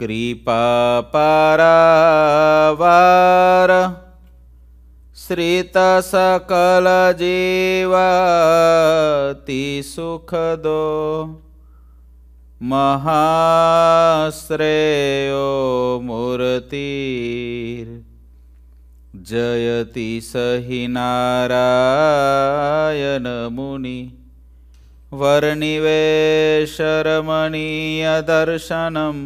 कृपापरावार वार श्रितसकलजीवतिसुखदो महाश्रेयो मूर्तिर् जयति स हि नारायणमुनि वर्निवेशरमणीयदर्शनम्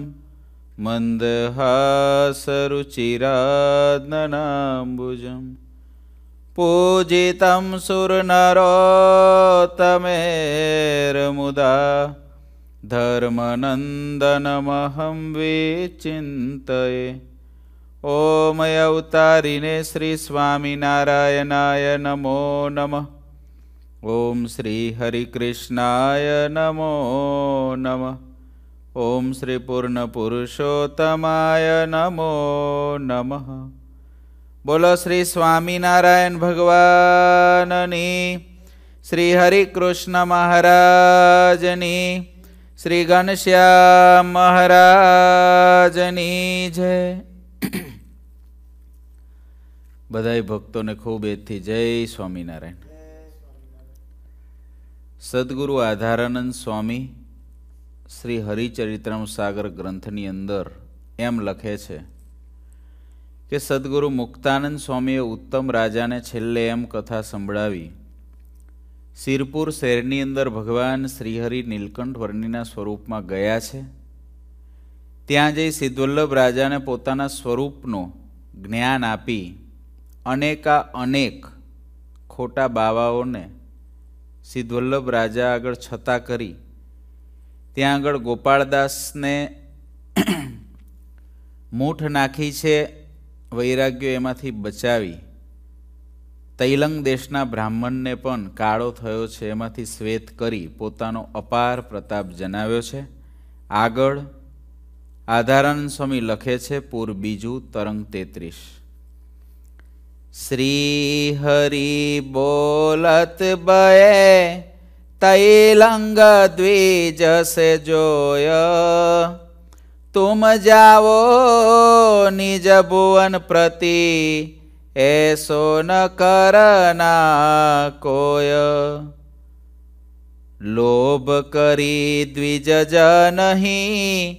मन्दहासरुचिरान्बुजं पूजितं सुरनरोतमेर्मुदा धर्मनन्दनमहं विचिन्तये ॐ श्रीस्वामिनारायणाय नमो नमः ॐ श्रीहरिकृष्णाय नमो नमः ઓમ શ્રી પૂર્ણ પુરુષોત્તમાય નમો નમઃ બોલો શ્રી સ્વામિનારાયણ ભગવાનની શ્રી હરિકૃષ્ણ મહારાજની શ્રી ઘનશ્યામ મહારાજની જય બધાય ભક્તોને ખૂબ એથી જય સ્વામિનારાયણ સદગુરુ આધારાનંદ સ્વામી શ્રી હરિચરિત્રમ સાગર ગ્રંથની અંદર એમ લખે છે કે સદગુરુ મુક્તાનંદ સ્વામીએ ઉત્તમ રાજાને છેલ્લે એમ કથા સંભળાવી શિરપુર શહેરની અંદર ભગવાન શ્રીહરિ નીલકંઠ વર્ણિના સ્વરૂપમાં ગયા છે ત્યાં જઈ સિદ્ધવલ્લભ રાજાને પોતાના સ્વરૂપનું જ્ઞાન આપી અનેકા અનેક ખોટા બાવાઓને સિદ્ધવલ્લભ રાજા આગળ છતાં કરી ત્યાં આગળ ગોપાળદાસને મૂઠ નાખી છે વૈરાગ્યો એમાંથી બચાવી તૈલંગ દેશના બ્રાહ્મણને પણ કાળો થયો છે એમાંથી શ્વેત કરી પોતાનો અપાર પ્રતાપ જણાવ્યો છે આગળ આધારાનંદ સ્વામી લખે છે પૂર બીજું તરંગ તેત્રીસ શ્રી હરિ બોલત બયે તૈલંગ દ્વિજસે જોય તુમ જાઓ નિજ ભુવન પ્રતિ એસો ન કરના કોય લોભ કરી દ્વિજ જ નહીં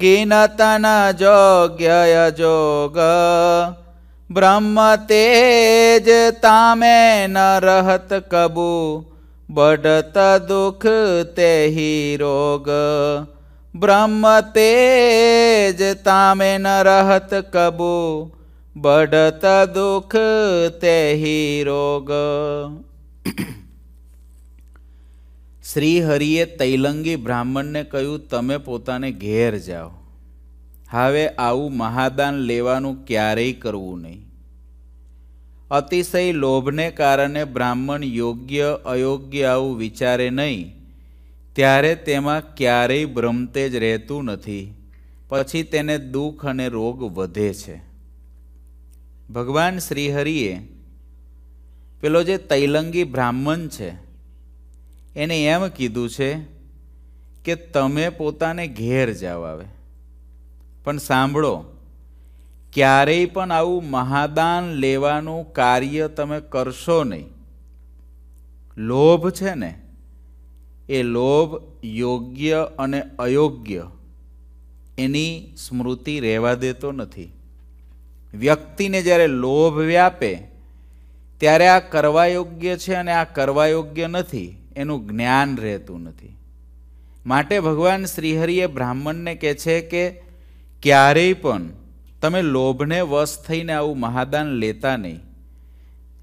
ગિનતન જોગ્ય જોગ બ્રહ્મ તેજ તામે ન રહત કબૂ બઢતા દુઃખ ते ही रोग ब्रह्म तेज तामे न रहत कबू बढ़त दुख ते ही શ્રી હરિએ તૈલંગી બ્રાહ્મણને કહ્યું તમે પોતાને ઘેર જાઓ હવે આવું મહાદાન લેવાનું ક્યારેય કરવું નહીં અતિશય લોભને કારણે બ્રાહ્મણ યોગ્ય અયોગ્ય આવું વિચારે નહીં ત્યારે તેમાં ક્યારેય ભ્રમતે જ રહેતું નથી પછી તેને દુઃખ અને રોગ વધે છે ભગવાન શ્રીહરિએ પેલો જે તૈલંગી બ્રાહ્મણ છે એને એમ કીધું છે કે તમે પોતાને ઘેર જાઓ આવે પણ સાંભળો ક્યારેય પણ આવું મહાદાન લેવાનું કાર્ય તમે કરશો નહીં લોભ છે ને એ લોભ યોગ્ય અને અયોગ્ય એની સ્મૃતિ રહેવા દેતો નથી વ્યક્તિને જ્યારે લોભ વ્યાપે ત્યારે આ કરવા યોગ્ય છે અને આ કરવા યોગ્ય નથી એનું જ્ઞાન રહેતું નથી માટે ભગવાન શ્રીહરિએ બ્રાહ્મણને કહે છે કે ક્યારેય પણ તમે લોભને વશ થઈને આવું મહાદાન લેતા નહીં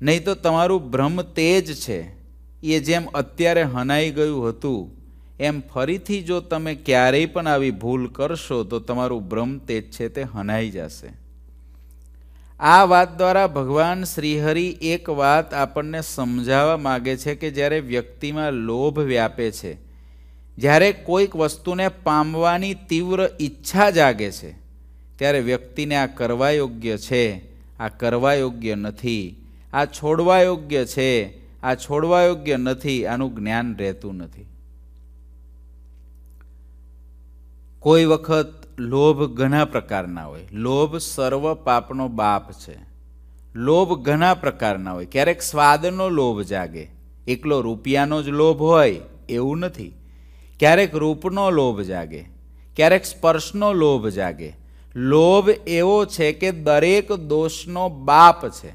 નહીં તો તમારું ભ્રમ તેજ છે એ જેમ અત્યારે હનાઈ ગયું હતું એમ ફરીથી જો તમે ક્યારેય પણ આવી ભૂલ કરશો તો તમારું ભ્રમ તેજ છે તે હનાઈ જશે આ વાત દ્વારા ભગવાન શ્રીહરિ એક વાત આપણને સમજાવવા માગે છે કે જ્યારે વ્યક્તિમાં લોભ વ્યાપે છે જ્યારે કોઈક વસ્તુને પામવાની તીવ્ર ઈચ્છા જાગે છે ત્યારે વ્યક્તિને આ કરવા યોગ્ય છે આ કરવા યોગ્ય નથી આ છોડવા યોગ્ય છે આ છોડવા યોગ્ય નથી આનું જ્ઞાન રહેતું નથી કોઈ વખત લોભ ઘણા પ્રકારના હોય લોભ સર્વ પાપનો બાપ છે લોભ ઘણા પ્રકારના હોય ક્યારેક સ્વાદનો લોભ જાગે એકલો રૂપિયાનો જ લોભ હોય એવું નથી ક્યારેક રૂપનો લોભ જાગે ક્યારેક સ્પર્શનો લોભ જાગે લોભ એવો છે કે દરેક દોષનો બાપ છે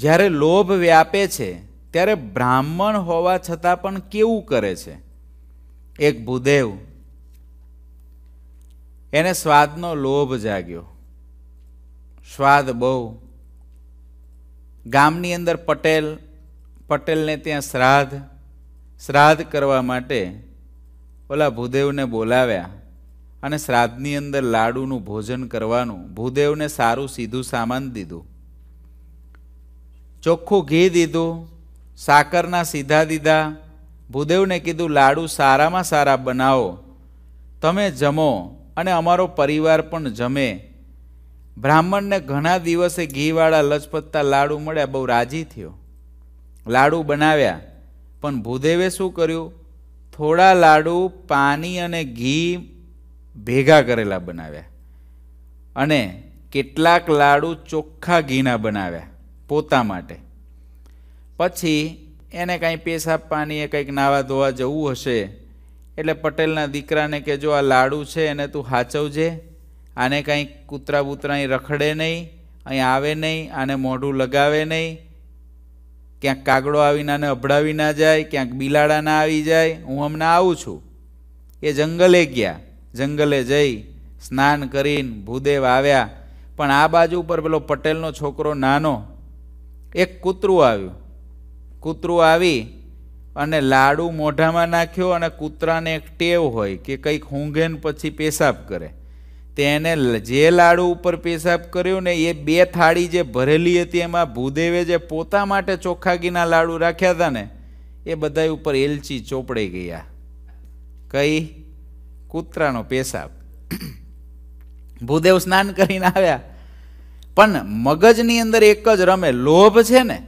જ્યારે લોભ વ્યાપે છે ત્યારે બ્રાહ્મણ હોવા છતાં પણ કેવું કરે છે એક ભૂદેવ એને સ્વાદનો લોભ જાગ્યો સ્વાદ બહુ ગામની અંદર પટેલ પટેલને ત્યાં શ્રાદ્ધ શ્રાદ્ધ કરવા માટે ઓલા ભૂદેવને બોલાવ્યા અને શ્રાદ્ધની અંદર લાડુનું ભોજન કરવાનું ભૂદેવને સારું સીધું સામાન દીધું ચોખ્ખું ઘી દીધું સાકરના સીધા દીધા ભૂદેવને કીધું લાડુ સારામાં સારા બનાવો તમે જમો અને અમારો પરિવાર પણ જમે બ્રાહ્મણને ઘણા દિવસે ઘીવાળા લજપતતા લાડુ મળ્યા બહુ રાજી થયો લાડુ બનાવ્યા પણ ભૂદેવે શું કર્યું થોડા લાડુ પાણી અને ઘી ભેગા કરેલા બનાવ્યા અને કેટલાક લાડુ ચોખ્ખા ઘીના બનાવ્યા પોતા માટે પછી એને કાંઈ પેશાબ પાણીએ કંઈક નાવા ધોવા જવું હશે એટલે પટેલના દીકરાને કે જો આ લાડુ છે એને તું હાચવજે આને કાંઈ કૂતરા બૂતરા અહીં રખડે નહીં અહીં આવે નહીં આને મોઢું લગાવે નહીં ક્યાંક કાગડો આવીને આને અભડાવી ના જાય ક્યાંક બિલાડા ના આવી જાય હું હમણાં આવું છું એ જંગલે ગયા જંગલે જઈ સ્નાન કરીને ભૂદેવ આવ્યા પણ આ બાજુ ઉપર પેલો પટેલનો છોકરો નાનો એક કૂતરું આવ્યું કૂતરું આવી અને લાડુ મોઢામાં નાખ્યો અને કૂતરાને એક ટેવ હોય કે કંઈક ઊંઘે પછી પેશાબ કરે તેને જે લાડુ ઉપર પેશાબ કર્યો ને એ બે થાળી જે ભરેલી હતી એમાં ભૂદેવે જે પોતા માટે ચોખાગીના લાડુ રાખ્યા હતા ને એ બધા ઉપર એલચી ચોપડાઈ ગયા કઈ કૂતરાનો પેશાબ ભૂદેવ સ્નાન કરીને આવ્યા પણ મગજની અંદર એક જ રમે લોભ છે ને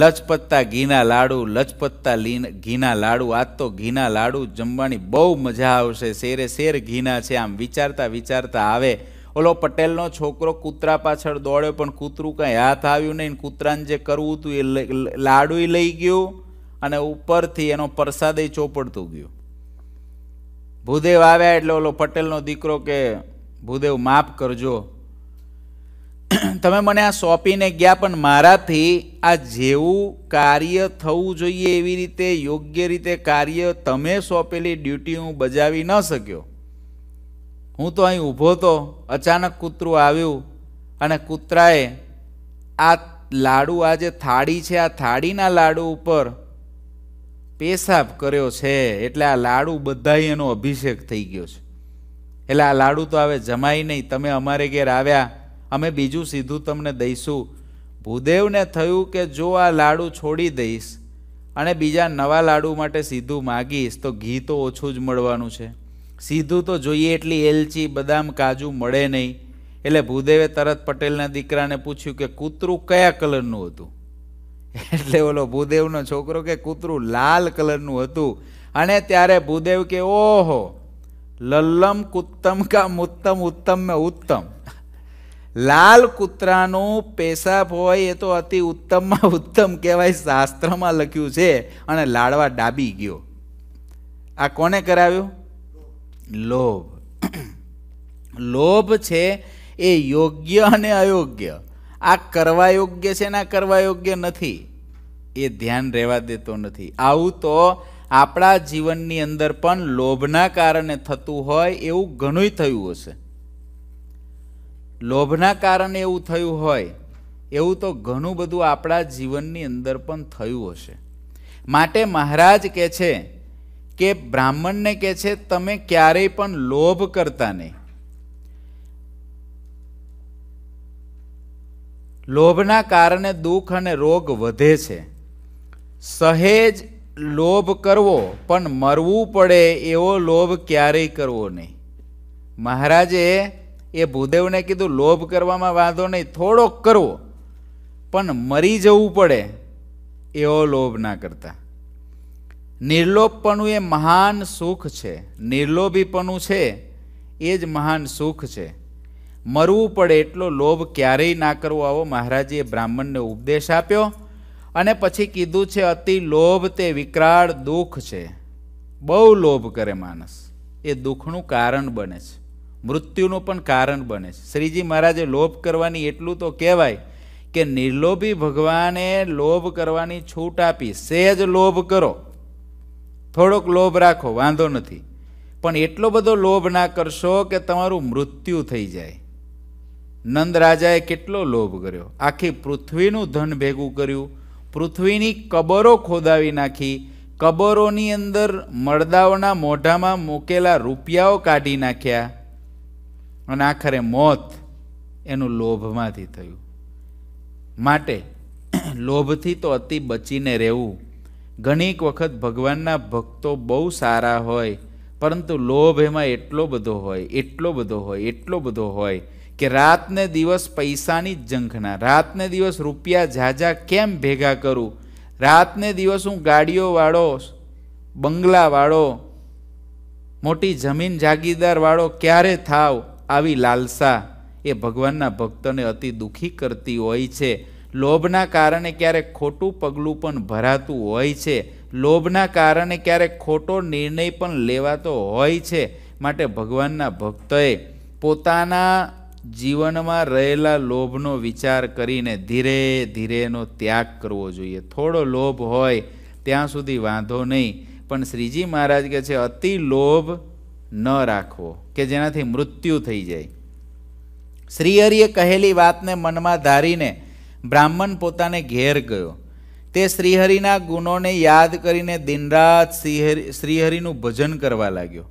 લચપત્તા ઘીના લાડુ લચપત્તા લીન ઘીના લાડુ આજ તો ઘીના લાડુ જમવાની બહુ મજા આવશે શેરે શેર ઘીના છે આમ વિચારતા વિચારતા આવે ઓલો પટેલનો છોકરો કૂતરા પાછળ દોડ્યો પણ કૂતરું કાંઈ હાથ આવ્યું નહીં કૂતરાને જે કરવું હતું એ લાડુ લઈ ગયું અને ઉપરથી એનો પ્રસાદે ચોપડતું ગયું ભૂદેવ આવ્યા એટલે ઓલો પટેલનો દીકરો કે ભૂદેવ માફ કરજો તમે મને આ સોંપીને ગયા પણ મારાથી આ જેવું કાર્ય થવું જોઈએ એવી રીતે યોગ્ય રીતે કાર્ય તમે સોંપેલી ડ્યુટી હું બજાવી ન શક્યો હું તો અહીં ઊભો તો અચાનક કૂતરું આવ્યું અને કૂતરાએ આ લાડુ આ જે થાળી છે આ થાળીના લાડુ ઉપર પેશાબ કર્યો છે એટલે આ લાડુ બધાય એનો અભિષેક થઈ ગયો છે એટલે આ લાડુ તો હવે જમાય નહીં તમે અમારે ઘેર આવ્યા અમે બીજું સીધું તમને દઈશું ભૂદેવને થયું કે જો આ લાડુ છોડી દઈશ અને બીજા નવા લાડુ માટે સીધું માગીશ તો ઘી તો ઓછું જ મળવાનું છે સીધું તો જોઈએ એટલી એલચી બદામ કાજુ મળે નહીં એટલે ભૂદેવે તરત પટેલના દીકરાને પૂછ્યું કે કૂતરું કયા કલરનું હતું એટલે ઓલો ભૂદેવનો છોકરો કે કૂતરું લાલ કલરનું હતું અને ત્યારે ભૂદેવ કે ઓહો લલ્લમ કુત્તમ કા મુત્તમ ઉત્તમ મેં ઉત્તમ લાલ કૂતરાનો પેશાબ હોય એ તો અતિ ઉત્તમમાં ઉત્તમ કહેવાય શાસ્ત્રમાં લખ્યું છે અને લાડવા ડાબી ગયો આ કોને કરાવ્યું લોભ લોભ છે એ યોગ્ય અને અયોગ્ય આ કરવા યોગ્ય છે ને આ કરવા યોગ્ય નથી એ ધ્યાન રહેવા દેતો નથી આવું તો આપણા જીવનની અંદર પણ લોભના કારણે થતું હોય એવું ઘણું થયું હશે લોભના કારણે એવું થયું હોય એવું તો ઘણું બધું આપણા જીવનની અંદર પણ થયું હશે માટે મહારાજ કહે છે કે બ્રાહ્મણને કહે છે તમે ક્યારેય પણ લોભ કરતા નહીં લોભના કારણે દુઃખ અને રોગ વધે છે સહેજ લોભ કરવો પણ મરવું પડે એવો લોભ ક્યારેય કરવો નહીં મહારાજે એ ભૂદેવને કીધું લોભ કરવામાં વાંધો નહીં થોડોક કરવો પણ મરી જવું પડે એવો લોભ ના કરતા નિર્લોભપણું એ મહાન સુખ છે નિર્લોભીપણું છે એ જ મહાન સુખ છે મરવું પડે એટલો લોભ ક્યારેય ના કરવો આવો મહારાજીએ બ્રાહ્મણને ઉપદેશ આપ્યો અને પછી કીધું છે અતિ લોભ તે વિકરાળ દુઃખ છે બહુ લોભ કરે માણસ એ દુઃખનું કારણ બને છે મૃત્યુનું પણ કારણ બને છે શ્રીજી મહારાજે લોભ કરવાની એટલું તો કહેવાય કે નિર્લોભી ભગવાને લોભ કરવાની છૂટ આપી સહેજ લોભ કરો થોડોક લોભ રાખો વાંધો નથી પણ એટલો બધો લોભ ના કરશો કે તમારું મૃત્યુ થઈ જાય નંદ રાજાએ કેટલો લોભ કર્યો આખી પૃથ્વીનું ધન ભેગું કર્યું પૃથ્વીની કબરો ખોદાવી નાખી કબરોની અંદર મળદાઓના મોઢામાં મૂકેલા રૂપિયાઓ કાઢી નાખ્યા અને આખરે મોત એનું લોભમાંથી થયું માટે લોભથી તો અતિ બચીને રહેવું ઘણીક વખત ભગવાનના ભક્તો બહુ સારા હોય પરંતુ લોભ એમાં એટલો બધો હોય એટલો બધો હોય એટલો બધો હોય કે રાતને દિવસ પૈસાની જ ઝંખના રાતને દિવસ રૂપિયા ઝાઝા કેમ ભેગા કરું રાતને દિવસ હું ગાડીઓવાળો બંગલાવાળો મોટી જમીન જાગીદારવાળો ક્યારે થાવ આવી લાલસા એ ભગવાનના ભક્તને અતિ દુઃખી કરતી હોય છે લોભના કારણે ક્યારેક ખોટું પગલું પણ ભરાતું હોય છે લોભના કારણે ક્યારેક ખોટો નિર્ણય પણ લેવાતો હોય છે માટે ભગવાનના ભક્તએ પોતાના જીવનમાં રહેલા લોભનો વિચાર કરીને ધીરે ધીરે એનો ત્યાગ કરવો જોઈએ થોડો લોભ હોય ત્યાં સુધી વાંધો નહીં પણ શ્રીજી મહારાજ કહે છે અતિ લોભ ન રાખવો કે જેનાથી મૃત્યુ થઈ જાય શ્રીહરિએ કહેલી વાતને મનમાં ધારીને બ્રાહ્મણ પોતાને ઘેર ગયો તે શ્રીહરિના ગુણોને યાદ કરીને દિનરાત શ્રીહરિનું ભજન કરવા લાગ્યો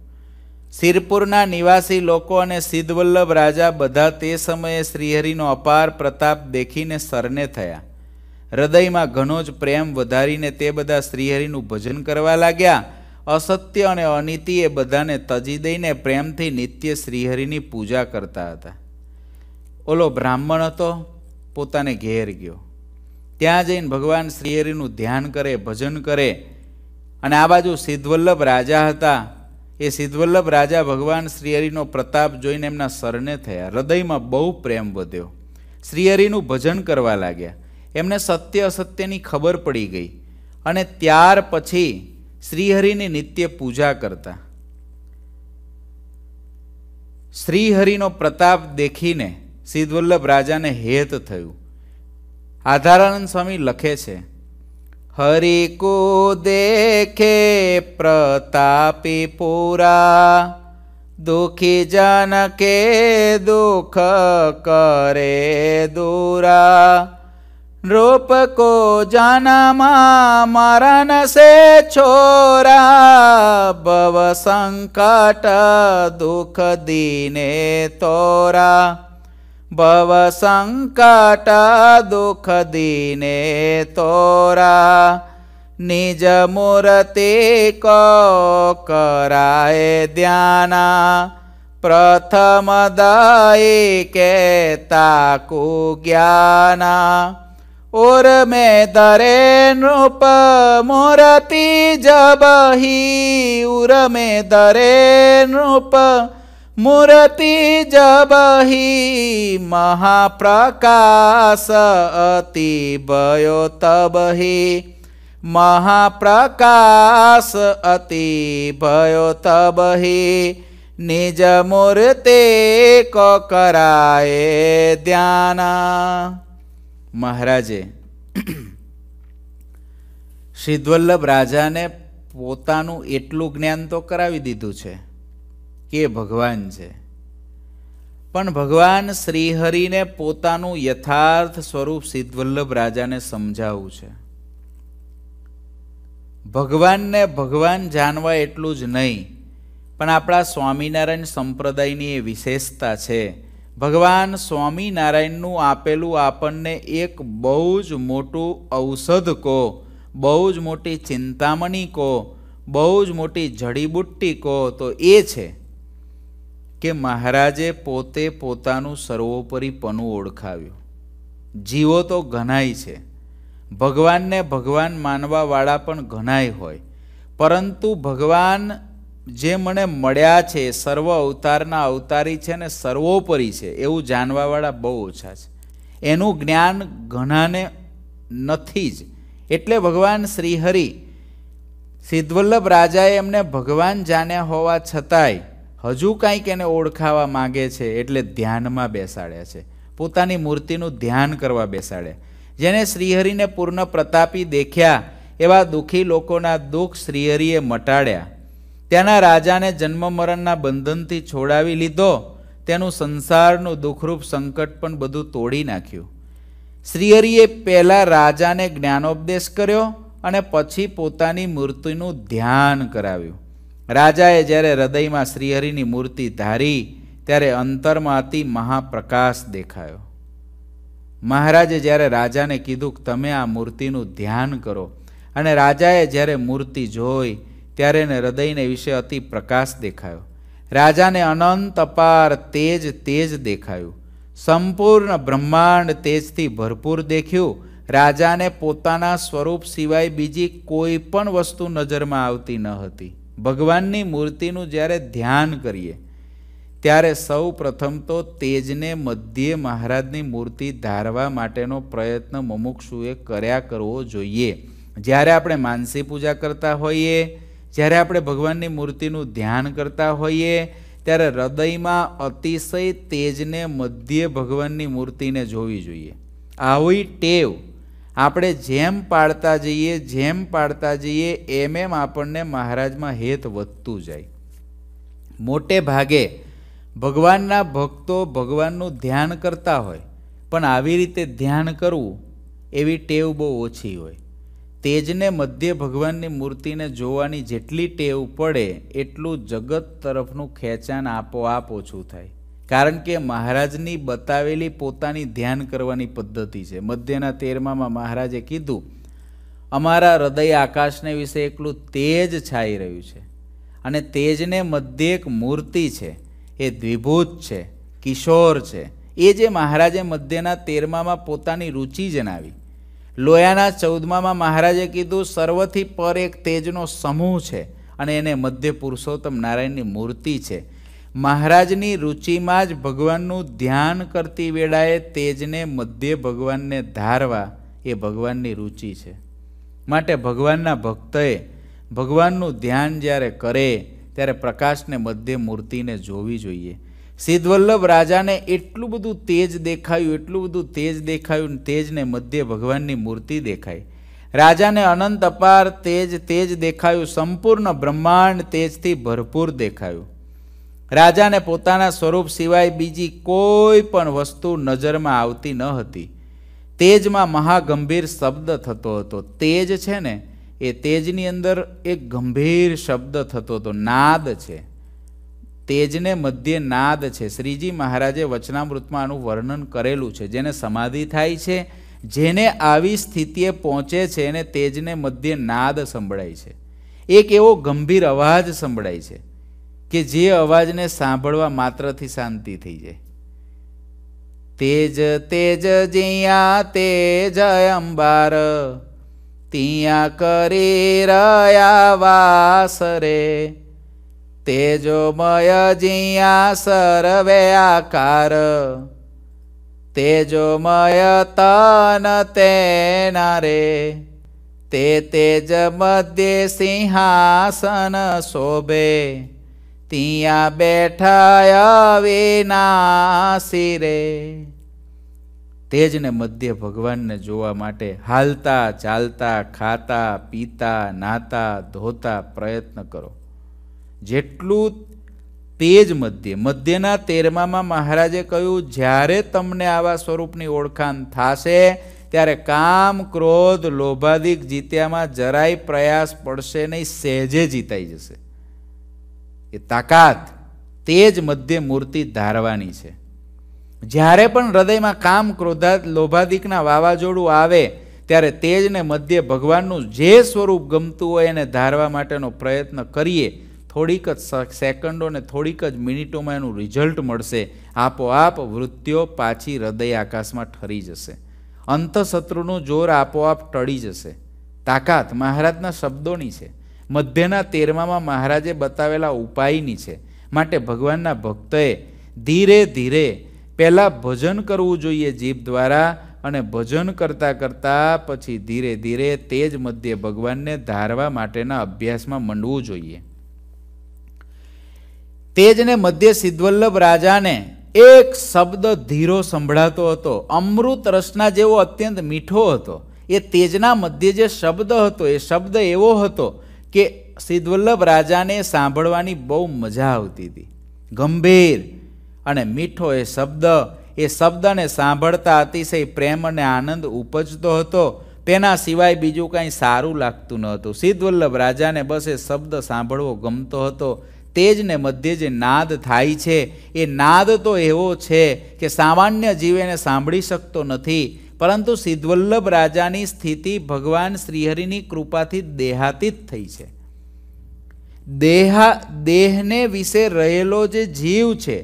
શિરપુરના નિવાસી લોકો અને સિદ્ધવલ્લભ રાજા બધા તે સમયે શ્રીહરિનો અપાર પ્રતાપ દેખીને સરને થયા હૃદયમાં ઘણો જ પ્રેમ વધારીને તે બધા શ્રીહરિનું ભજન કરવા લાગ્યા અસત્ય અને અનિતિ એ બધાને તજી દઈને પ્રેમથી નિત્ય શ્રીહરિની પૂજા કરતા હતા ઓલો બ્રાહ્મણ હતો પોતાને ઘેર ગયો ત્યાં જઈને ભગવાન શ્રીહરિનું ધ્યાન કરે ભજન કરે અને આ બાજુ સિદ્ધવલ્લભ રાજા હતા એ સિદ્ધવલ્લભ રાજા ભગવાન શ્રીહરિનો પ્રતાપ જોઈને એમના સરને થયા હૃદયમાં બહુ પ્રેમ વધ્યો શ્રીહરિનું ભજન કરવા લાગ્યા એમને સત્ય અસત્યની ખબર પડી ગઈ અને ત્યાર પછી શ્રીહરિની નિત્ય પૂજા કરતા શ્રીહરિનો પ્રતાપ દેખીને સિદ્ધવલ્લભ રાજાને હેત થયું આધારાનંદ સ્વામી લખે છે હરિ કો દેખે પ્રતાપે પૂરા દુખી જન કે દુખ કરે દોરા रोप को जाना मारण से छोरा बव संकट दुख दीने तोरा बव संकट दुख दीने तोरा निज मूर्ति को कराए ध्याना प्रथम दाई के ताकु ज्ञाना और मैं दरे नृप मोरती जबही उर में दरे नृप जब जबही महाप्रकाश अति बयो ही महाप्रकाश अति तब ही निज मूर्ति को कराए ध्याना મહારાજે સિદ્ધવલ્લભ રાજાને પોતાનું એટલું જ્ઞાન તો કરાવી દીધું છે કે ભગવાન છે પણ ભગવાન શ્રીહરિને પોતાનું યથાર્થ સ્વરૂપ સિદ્ધવલ્લભ રાજાને સમજાવવું છે ભગવાનને ભગવાન જાણવા એટલું જ નહીં પણ આપણા સ્વામિનારાયણ સંપ્રદાયની એ વિશેષતા છે ભગવાન સ્વામિનારાયણનું આપેલું આપણને એક બહુ જ મોટું ઔષધ કહો બહુ જ મોટી ચિંતામણી કહો બહુ જ મોટી જડીબુટ્ટી કહો તો એ છે કે મહારાજે પોતે પોતાનું સર્વોપરીપણું ઓળખાવ્યું જીવો તો ઘણાય છે ભગવાનને ભગવાન માનવાવાળા પણ ઘણાય હોય પરંતુ ભગવાન જે મને મળ્યા છે સર્વ અવતારના અવતારી છે ને સર્વોપરી છે એવું જાણવાવાળા બહુ ઓછા છે એનું જ્ઞાન ઘણાને નથી જ એટલે ભગવાન શ્રીહરિ સિદ્ધવલ્લભ રાજાએ એમને ભગવાન જાણ્યા હોવા છતાંય હજુ કાંઈક એને ઓળખાવા માગે છે એટલે ધ્યાનમાં બેસાડ્યા છે પોતાની મૂર્તિનું ધ્યાન કરવા બેસાડ્યા જેને શ્રીહરિને પૂર્ણ પ્રતાપી દેખ્યા એવા દુઃખી લોકોના દુઃખ શ્રીહરિએ મટાડ્યા તેના રાજાને જન્મ મરણના બંધનથી છોડાવી લીધો તેનું સંસારનું દુઃખરૂપ સંકટ પણ બધું તોડી નાખ્યું શ્રીહરિએ પહેલાં રાજાને જ્ઞાનોપદેશ કર્યો અને પછી પોતાની મૂર્તિનું ધ્યાન કરાવ્યું રાજાએ જ્યારે હૃદયમાં શ્રીહરિની મૂર્તિ ધારી ત્યારે અંતરમાં અતિ મહાપ્રકાશ દેખાયો મહારાજે જ્યારે રાજાને કીધું કે તમે આ મૂર્તિનું ધ્યાન કરો અને રાજાએ જ્યારે મૂર્તિ જોઈ ત્યારે એને હૃદયને વિશે અતિ પ્રકાશ દેખાયો રાજાને અનંત અપાર તેજ તેજ દેખાયું સંપૂર્ણ બ્રહ્માંડ તેજથી ભરપૂર દેખ્યું રાજાને પોતાના સ્વરૂપ સિવાય બીજી કોઈ પણ વસ્તુ નજરમાં આવતી ન હતી ભગવાનની મૂર્તિનું જ્યારે ધ્યાન કરીએ ત્યારે સૌ પ્રથમ તો તેજને મધ્યે મહારાજની મૂર્તિ ધારવા માટેનો પ્રયત્ન મુમુક્ષુએ કર્યા કરવો જોઈએ જ્યારે આપણે માનસી પૂજા કરતા હોઈએ જ્યારે આપણે ભગવાનની મૂર્તિનું ધ્યાન કરતા હોઈએ ત્યારે હૃદયમાં અતિશય તેજને મધ્ય ભગવાનની મૂર્તિને જોવી જોઈએ આવી ટેવ આપણે જેમ પાડતા જઈએ જેમ પાડતા જઈએ એમ એમ આપણને મહારાજમાં હેત વધતું જાય મોટે ભાગે ભગવાનના ભક્તો ભગવાનનું ધ્યાન કરતા હોય પણ આવી રીતે ધ્યાન કરવું એવી ટેવ બહુ ઓછી હોય તેજને મધ્ય ભગવાનની મૂર્તિને જોવાની જેટલી ટેવ પડે એટલું જગત તરફનું ખેંચાણ આપોઆપ ઓછું થાય કારણ કે મહારાજની બતાવેલી પોતાની ધ્યાન કરવાની પદ્ધતિ છે મધ્યના તેરમામાં મહારાજે કીધું અમારા હૃદય આકાશને વિશે એટલું તેજ છાઈ રહ્યું છે અને તેજને મધ્ય એક મૂર્તિ છે એ દ્વિભૂત છે કિશોર છે એ જે મહારાજે મધ્યના તેરમામાં પોતાની રુચિ જણાવી લોયાના ચૌદમામાં મહારાજે કીધું સર્વથી પર એક તેજનો સમૂહ છે અને એને મધ્ય પુરુષોત્તમ નારાયણની મૂર્તિ છે મહારાજની રુચિમાં જ ભગવાનનું ધ્યાન કરતી વેળાએ તેજને મધ્ય ભગવાનને ધારવા એ ભગવાનની રુચિ છે માટે ભગવાનના ભક્તએ ભગવાનનું ધ્યાન જ્યારે કરે ત્યારે પ્રકાશને મધ્ય મૂર્તિને જોવી જોઈએ સિદ્ધવલ્લભ રાજાને એટલું બધું તેજ દેખાયું એટલું બધું તેજ દેખાયું તેજને મધ્ય ભગવાનની મૂર્તિ દેખાઈ રાજાને અનંત અપાર તેજ તેજ દેખાયું સંપૂર્ણ બ્રહ્માંડ તેજથી ભરપૂર દેખાયું રાજાને પોતાના સ્વરૂપ સિવાય બીજી કોઈ પણ વસ્તુ નજરમાં આવતી ન હતી તેજમાં મહાગંભીર શબ્દ થતો હતો તેજ છે ને એ તેજની અંદર એક ગંભીર શબ્દ થતો હતો નાદ છે તેજને મધ્ય નાદ છે શ્રીજી મહારાજે વચનામૃતમાં આનું વર્ણન કરેલું છે જેને સમાધિ થાય છે જેને આવી સ્થિતિએ પહોંચે છે એને તેજને મધ્ય નાદ સંભળાય છે એક એવો ગંભીર અવાજ સંભળાય છે કે જે અવાજને સાંભળવા માત્રથી શાંતિ થઈ જાય તેજ તેજ જ્યાં તેજ અંબાર ત્યાં કરે રહ્યા વાસ રે તેજોમય જિયા સર્વે આકાર તેજોમય તન તેના રે તે તેજ મધ્ય સિંહાસન શોભે ત્યાં બેઠા અવિનાશી રે તેજને મધ્ય ભગવાનને જોવા માટે હાલતા ચાલતા ખાતા પીતા નાતા ધોતા પ્રયત્ન કરો જેટલું તેજ મધ્ય મધ્યના તેરમામાં મહારાજે કહ્યું જ્યારે તમને આવા સ્વરૂપની ઓળખાણ થશે ત્યારે કામ ક્રોધ લોભાધિક જીત્યામાં જરાય પ્રયાસ પડશે નહીં સહેજે જીતાઈ જશે એ તાકાત તેજ મધ્ય મૂર્તિ ધારવાની છે જ્યારે પણ હૃદયમાં કામ ક્રોધા લોભાધિકના વાવાઝોડું આવે ત્યારે તેજને મધ્ય ભગવાનનું જે સ્વરૂપ ગમતું હોય એને ધારવા માટેનો પ્રયત્ન કરીએ થોડીક જ સેકન્ડો ને થોડીક જ મિનિટોમાં એનું રિઝલ્ટ મળશે આપોઆપ વૃત્તિઓ પાછી હૃદય આકાશમાં ઠરી જશે અંતઃશત્રુનું જોર આપોઆપ ટળી જશે તાકાત મહારાજના શબ્દોની છે મધ્યના તેરમામાં મહારાજે બતાવેલા ઉપાયની છે માટે ભગવાનના ભક્તએ ધીરે ધીરે પહેલાં ભજન કરવું જોઈએ જીભ દ્વારા અને ભજન કરતાં કરતાં પછી ધીરે ધીરે તે જ મધ્યે ભગવાનને ધારવા માટેના અભ્યાસમાં મંડવું જોઈએ તેજને જ મધ્ય સિદ્ધવલ્લભ રાજાને એક શબ્દ ધીરો સંભળાતો હતો અમૃત રસના જેવો અત્યંત મીઠો હતો એ તેજના મધ્ય જે શબ્દ હતો એ શબ્દ એવો હતો કે સિદ્ધવલ્લભ રાજાને સાંભળવાની બહુ મજા આવતી હતી ગંભીર અને મીઠો એ શબ્દ એ શબ્દને સાંભળતા અતિશય પ્રેમ અને આનંદ ઉપજતો હતો તેના સિવાય બીજું કાંઈ સારું લાગતું ન હતું સિદ્ધવલ્લભ રાજાને બસ એ શબ્દ સાંભળવો ગમતો હતો તેજને મધ્યે જે નાદ થાય છે એ નાદ તો એવો છે કે સામાન્ય જીવ એને સાંભળી શકતો નથી પરંતુ સિદ્ધવલ્લભ રાજાની સ્થિતિ ભગવાન શ્રીહરિની કૃપાથી દેહાતીત થઈ છે દેહા દેહને વિશે રહેલો જે જીવ છે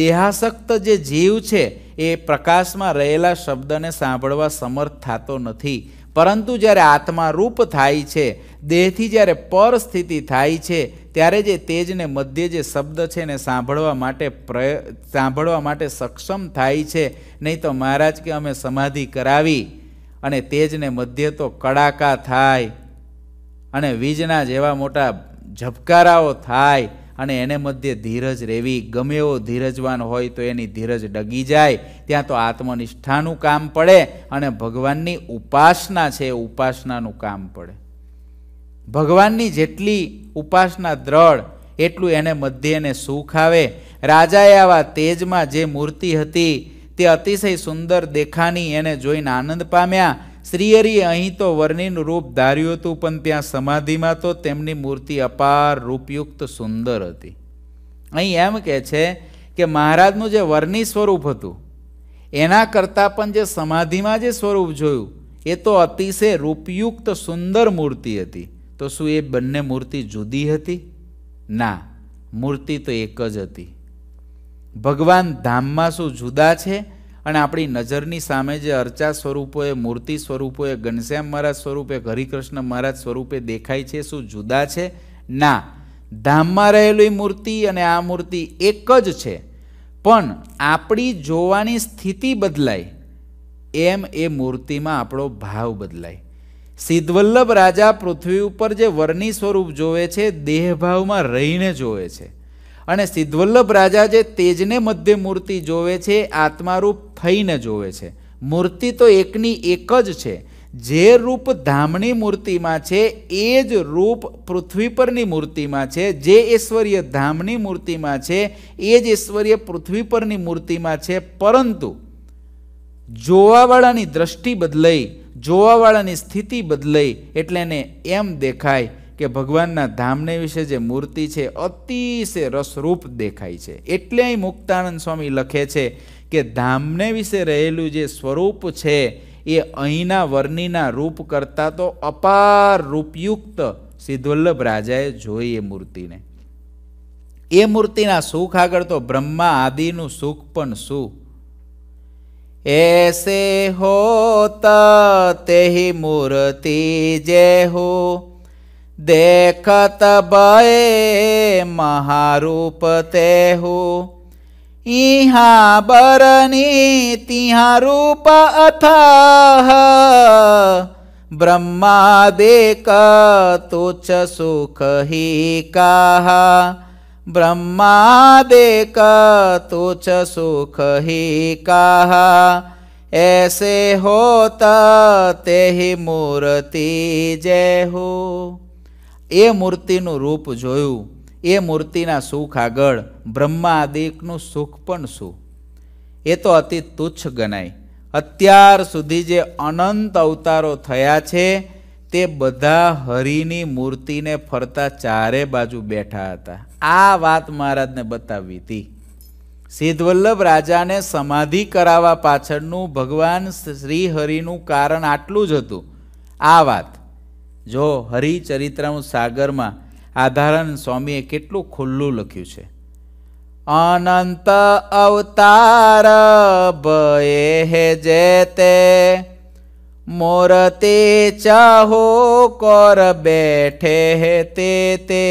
દેહાસક્ત જે જીવ છે એ પ્રકાશમાં રહેલા શબ્દને સાંભળવા સમર્થ થતો નથી પરંતુ જ્યારે આત્મા રૂપ થાય છે દેહથી જ્યારે પર સ્થિતિ થાય છે ત્યારે જે તેજને મધ્ય જે શબ્દ છે એને સાંભળવા માટે પ્રય સાંભળવા માટે સક્ષમ થાય છે નહીં તો મહારાજ કે અમે સમાધિ કરાવી અને તેજને મધ્ય તો કડાકા થાય અને વીજના જેવા મોટા ઝબકારાઓ થાય અને એને મધ્ય ધીરજ રહેવી ગમે એવો ધીરજવાન હોય તો એની ધીરજ ડગી જાય ત્યાં તો આત્મનિષ્ઠાનું કામ પડે અને ભગવાનની ઉપાસના છે એ ઉપાસનાનું કામ પડે ભગવાનની જેટલી ઉપાસના દ્રઢ એટલું એને મધ્યને સુખ આવે રાજાએ આવા તેજમાં જે મૂર્તિ હતી તે અતિશય સુંદર દેખાની એને જોઈને આનંદ પામ્યા શ્રીયરીએ અહીં તો વર્ણિનું રૂપ ધાર્યું હતું પણ ત્યાં સમાધિમાં તો તેમની મૂર્તિ અપાર રૂપયુક્ત સુંદર હતી અહીં એમ કહે છે કે મહારાજનું જે વર્ણિ સ્વરૂપ હતું એના કરતાં પણ જે સમાધિમાં જે સ્વરૂપ જોયું એ તો અતિશય રૂપયુક્ત સુંદર મૂર્તિ હતી તો શું એ બંને મૂર્તિ જુદી હતી ના મૂર્તિ તો એક જ હતી ભગવાન ધામમાં શું જુદા છે અને આપણી નજરની સામે જે અર્ચા સ્વરૂપોએ મૂર્તિ સ્વરૂપોએ ઘનશ્યામ મહારાજ સ્વરૂપે હરિકૃષ્ણ મહારાજ સ્વરૂપે દેખાય છે શું જુદા છે ના ધામમાં રહેલી મૂર્તિ અને આ મૂર્તિ એક જ છે પણ આપણી જોવાની સ્થિતિ બદલાય એમ એ મૂર્તિમાં આપણો ભાવ બદલાય સિદ્ધવલ્લભ રાજા પૃથ્વી ઉપર જે વરની સ્વરૂપ જોવે છે દેહભાવમાં રહીને જોવે છે અને સિદ્ધવલ્લભ રાજા જે તેજને મધ્ય મૂર્તિ જોવે છે આત્મારૂપ થઈને જોવે છે મૂર્તિ તો એકની એક જ છે જે રૂપ ધામની મૂર્તિમાં છે એ જ રૂપ પૃથ્વી પરની મૂર્તિમાં છે જે ઐશ્વર્ય ધામની મૂર્તિમાં છે એ જ ઐશ્વર્ય પૃથ્વી પરની મૂર્તિમાં છે પરંતુ જોવાવાળાની દ્રષ્ટિ બદલાઈ જોવાવાળાની સ્થિતિ બદલાઈ એટલે એને એમ દેખાય કે ભગવાનના ધામને વિશે જે મૂર્તિ છે અતિશય રસરૂપ દેખાય છે એટલે અહીં મુક્તાનંદ સ્વામી લખે છે કે ધામને વિશે રહેલું જે સ્વરૂપ છે એ અહીંના વર્ણિના રૂપ કરતાં તો અપાર રૂપયુક્ત સિદ્ધવલ્લભ રાજાએ જોઈ એ મૂર્તિને એ મૂર્તિના સુખ આગળ તો બ્રહ્મા આદિનું સુખ પણ સુખ ऐसे होता ही मूर्ति जय हो देखत बे महारूप ते हो इहा बरनी तिहाँ रूप अथाह ब्रह्मा देख तुच्छ सुख ही कहा ब्रह्मादेक तुछ सुख ही कहा ऐसे होत તે મૂર્તિ જયહો એ મૂર્તિનું રૂપ જોયું એ મૂર્તિના સુખ આગળ બ્રહ્માદિકનું સુખ પણ શું એ તો અતિ તુચ્છ ગણાય અત્યાર સુધી જે અનંત અવતારો થયા છે તે બધા હરિની મૂર્તિને ફરતા ચારે બાજુ બેઠા હતા આ વાત મહારાજને બતાવી હતી સિદ્ધવલ્લભ રાજાને સમાધિ કરાવવા પાછળનું ભગવાન શ્રી હરિનું કારણ આટલું જ હતું આ વાત જો હરિચરિત્રનું સાગરમાં આધારણ સ્વામીએ કેટલું ખુલ્લું લખ્યું છે અનંત અવતાર ભયે જે તે मोरते चाहो कर बैठे है ते ते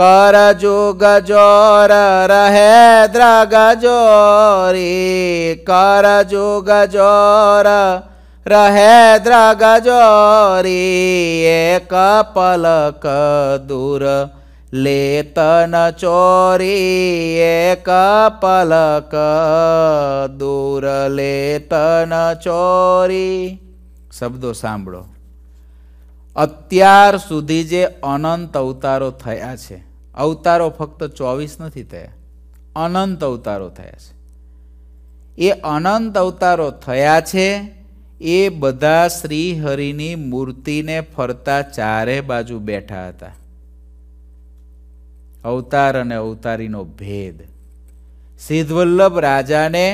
कर जोग जोर रहे द्रग जोरी कर जोग जोर रहे द्रग जोरी एक पलक दूर લેતન ચોરી એક પલક દૂર લેતન ચોરી શબ્દો સાંભળો અત્યાર સુધી જે અનંત અવતારો થયા છે અવતારો ફક્ત ચોવીસ નથી થયા અનંત અવતારો થયા છે એ અનંત અવતારો થયા છે એ બધા શ્રીહરિની મૂર્તિને ફરતા ચારે બાજુ બેઠા હતા અવતાર અને અવતારીનો ભેદ સિદ્ધવલ્લભ રાજાને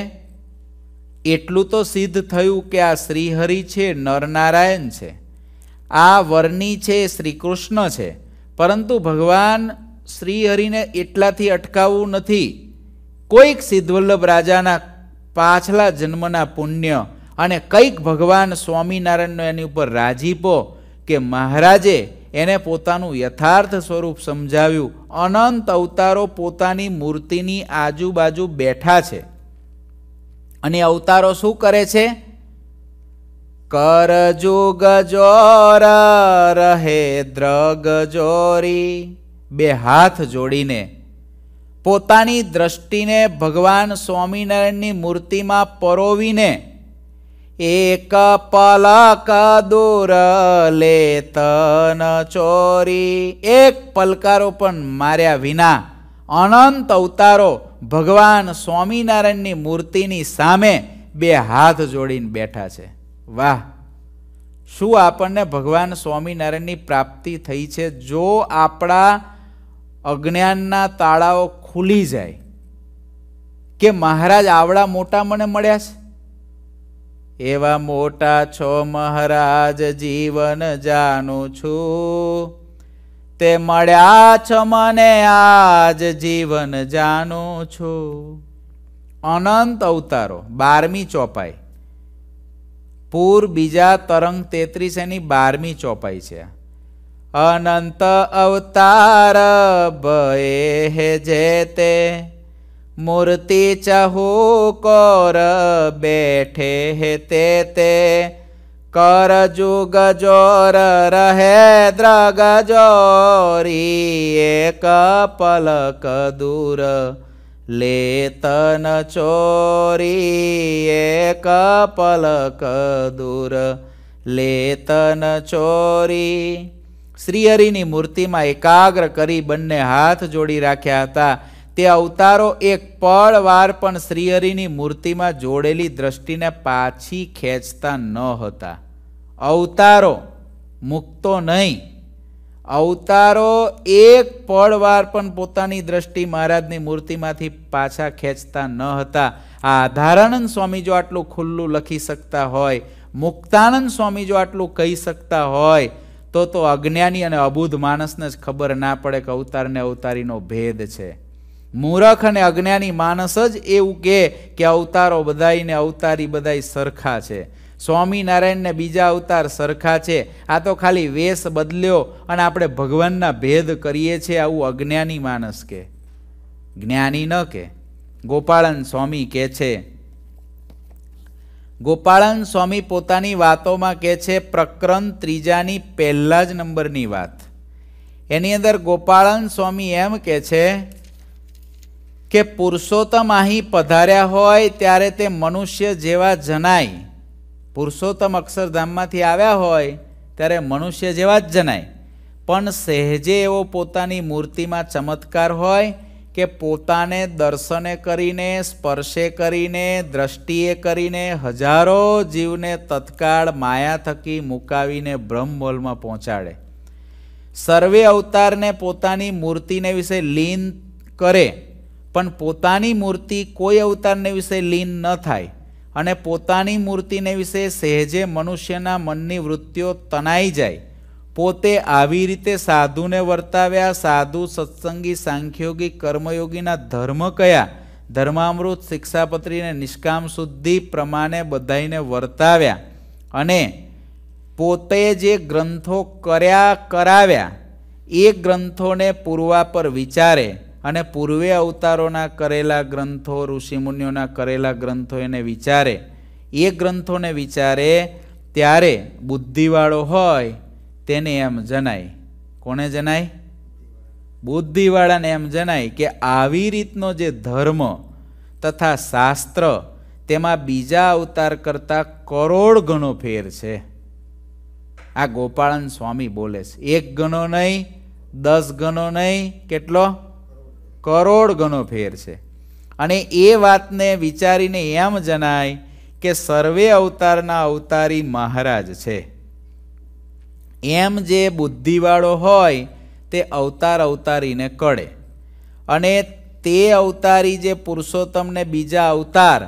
એટલું તો સિદ્ધ થયું કે આ શ્રીહરિ છે નરનારાયણ છે આ વર્ણી છે શ્રી કૃષ્ણ છે પરંતુ ભગવાન શ્રીહરિને એટલાથી અટકાવવું નથી કોઈક સિદ્ધવલ્લભ રાજાના પાછલા જન્મના પુણ્ય અને કંઈક ભગવાન સ્વામિનારાયણનો એની ઉપર રાજીપો કે મહારાજે એને પોતાનું યથાર્થ સ્વરૂપ સમજાવ્યું અનંત અવતારો પોતાની મૂર્તિની આજુબાજુ બેઠા છે અને અવતારો શું કરે છે કરજુગ જોર રહે દ્રગ જોરી બે હાથ જોડીને પોતાની દ્રષ્ટિને ભગવાન સ્વામિનારાયણની મૂર્તિમાં પરોવીને એક પલક દૂર લેતન ચોરી એક પલકારો પણ માર્યા વિના અનંત અવતારો ભગવાન સ્વામિનારાયણની મૂર્તિની સામે બે હાથ જોડીને બેઠા છે વાહ શું આપણને ભગવાન સ્વામિનારાયણની પ્રાપ્તિ થઈ છે જો આપણા અજ્ઞાનના તાળાઓ ખુલી જાય કે મહારાજ આવડા મોટા મને મળ્યા છે એવા મોટા છો મહારાજ જીવન જાણું છું તે મળ્યા છો મને આજ જીવન જાણું છું અનંત અવતારો બારમી ચોપાઈ પૂર બીજા તરંગ તેત્રીસ એની બારમી ચોપાઈ છે અનંત અવતાર ભયે હે જે તે મૂર્તિ ચહુ કોર બેઠે હેતે તે કર જુગ જોર રહે દ્રગ જોરી એક પલક દૂર લેતન ચોરી એક પલક દૂર લેતન ચોરી શ્રીહરિની મૂર્તિમાં એકાગ્ર કરી બંને હાથ જોડી રાખ્યા હતા તે અવતારો એક પળ વાર પણ શ્રીહરિની મૂર્તિમાં જોડેલી દ્રષ્ટિને પાછી ખેંચતા ન હતા અવતારો મૂકતો નહીં અવતારો એક પળ વાર પણ પોતાની દ્રષ્ટિ મહારાજની મૂર્તિમાંથી પાછા ખેંચતા ન હતા આ આધારાનંદ સ્વામી જો આટલું ખુલ્લું લખી શકતા હોય મુક્તાનંદ સ્વામી જો આટલું કહી શકતા હોય તો તો અજ્ઞાની અને અબુધ માણસને જ ખબર ના પડે કે અવતારને અવતારીનો ભેદ છે મૂરખ અને અજ્ઞાની માણસ જ એવું કહે કે અવતારો બધાઈને અવતારી બધાય સરખા છે સ્વામિનારાયણને બીજા અવતાર સરખા છે આ તો ખાલી વેશ બદલ્યો અને આપણે ભગવાનના ભેદ કરીએ છીએ આવું અજ્ઞાની માણસ કે જ્ઞાની ન કે ગોપાળન સ્વામી કહે છે ગોપાળન સ્વામી પોતાની વાતોમાં કહે છે પ્રકરણ ત્રીજાની પહેલા જ નંબરની વાત એની અંદર ગોપાળન સ્વામી એમ કહે છે કે પુરુષોત્તમ અહીં પધાર્યા હોય ત્યારે તે મનુષ્ય જેવા જણાય પુરુષોત્તમ અક્ષરધામમાંથી આવ્યા હોય ત્યારે મનુષ્ય જેવા જ જણાય પણ સહેજે એવો પોતાની મૂર્તિમાં ચમત્કાર હોય કે પોતાને દર્શને કરીને સ્પર્શે કરીને દ્રષ્ટિએ કરીને હજારો જીવને તત્કાળ માયા થકી મુકાવીને બ્રહ્મમોલમાં પહોંચાડે સર્વે અવતારને પોતાની મૂર્તિને વિશે લીન કરે પણ પોતાની મૂર્તિ કોઈ અવતારને વિશે લીન ન થાય અને પોતાની મૂર્તિને વિશે સહેજે મનુષ્યના મનની વૃત્તિઓ તનાઈ જાય પોતે આવી રીતે સાધુને વર્તાવ્યા સાધુ સત્સંગી સાંખ્યોગી કર્મયોગીના ધર્મ કયા ધર્મામૃત શિક્ષાપત્રીને નિષ્કામ શુદ્ધિ પ્રમાણે બધાઈને વર્તાવ્યા અને પોતે જે ગ્રંથો કર્યા કરાવ્યા એ ગ્રંથોને પૂર્વા પર વિચારે અને પૂર્વે અવતારોના કરેલા ગ્રંથો ઋષિમુનિઓના કરેલા ગ્રંથો એને વિચારે એ ગ્રંથોને વિચારે ત્યારે બુદ્ધિવાળો હોય તેને એમ જણાય કોને જણાય બુદ્ધિવાળાને એમ જણાય કે આવી રીતનો જે ધર્મ તથા શાસ્ત્ર તેમાં બીજા અવતાર કરતાં કરોડ ગણો ફેર છે આ ગોપાળન સ્વામી બોલે છે એક ગણો નહીં દસ ગણો નહીં કેટલો કરોડ ગણો ફેર છે અને એ વાતને વિચારીને એમ જણાય કે સર્વે અવતારના અવતારી મહારાજ છે એમ જે બુદ્ધિવાળો હોય તે અવતાર અવતારીને કળે અને તે અવતારી જે પુરુષોત્તમને બીજા અવતાર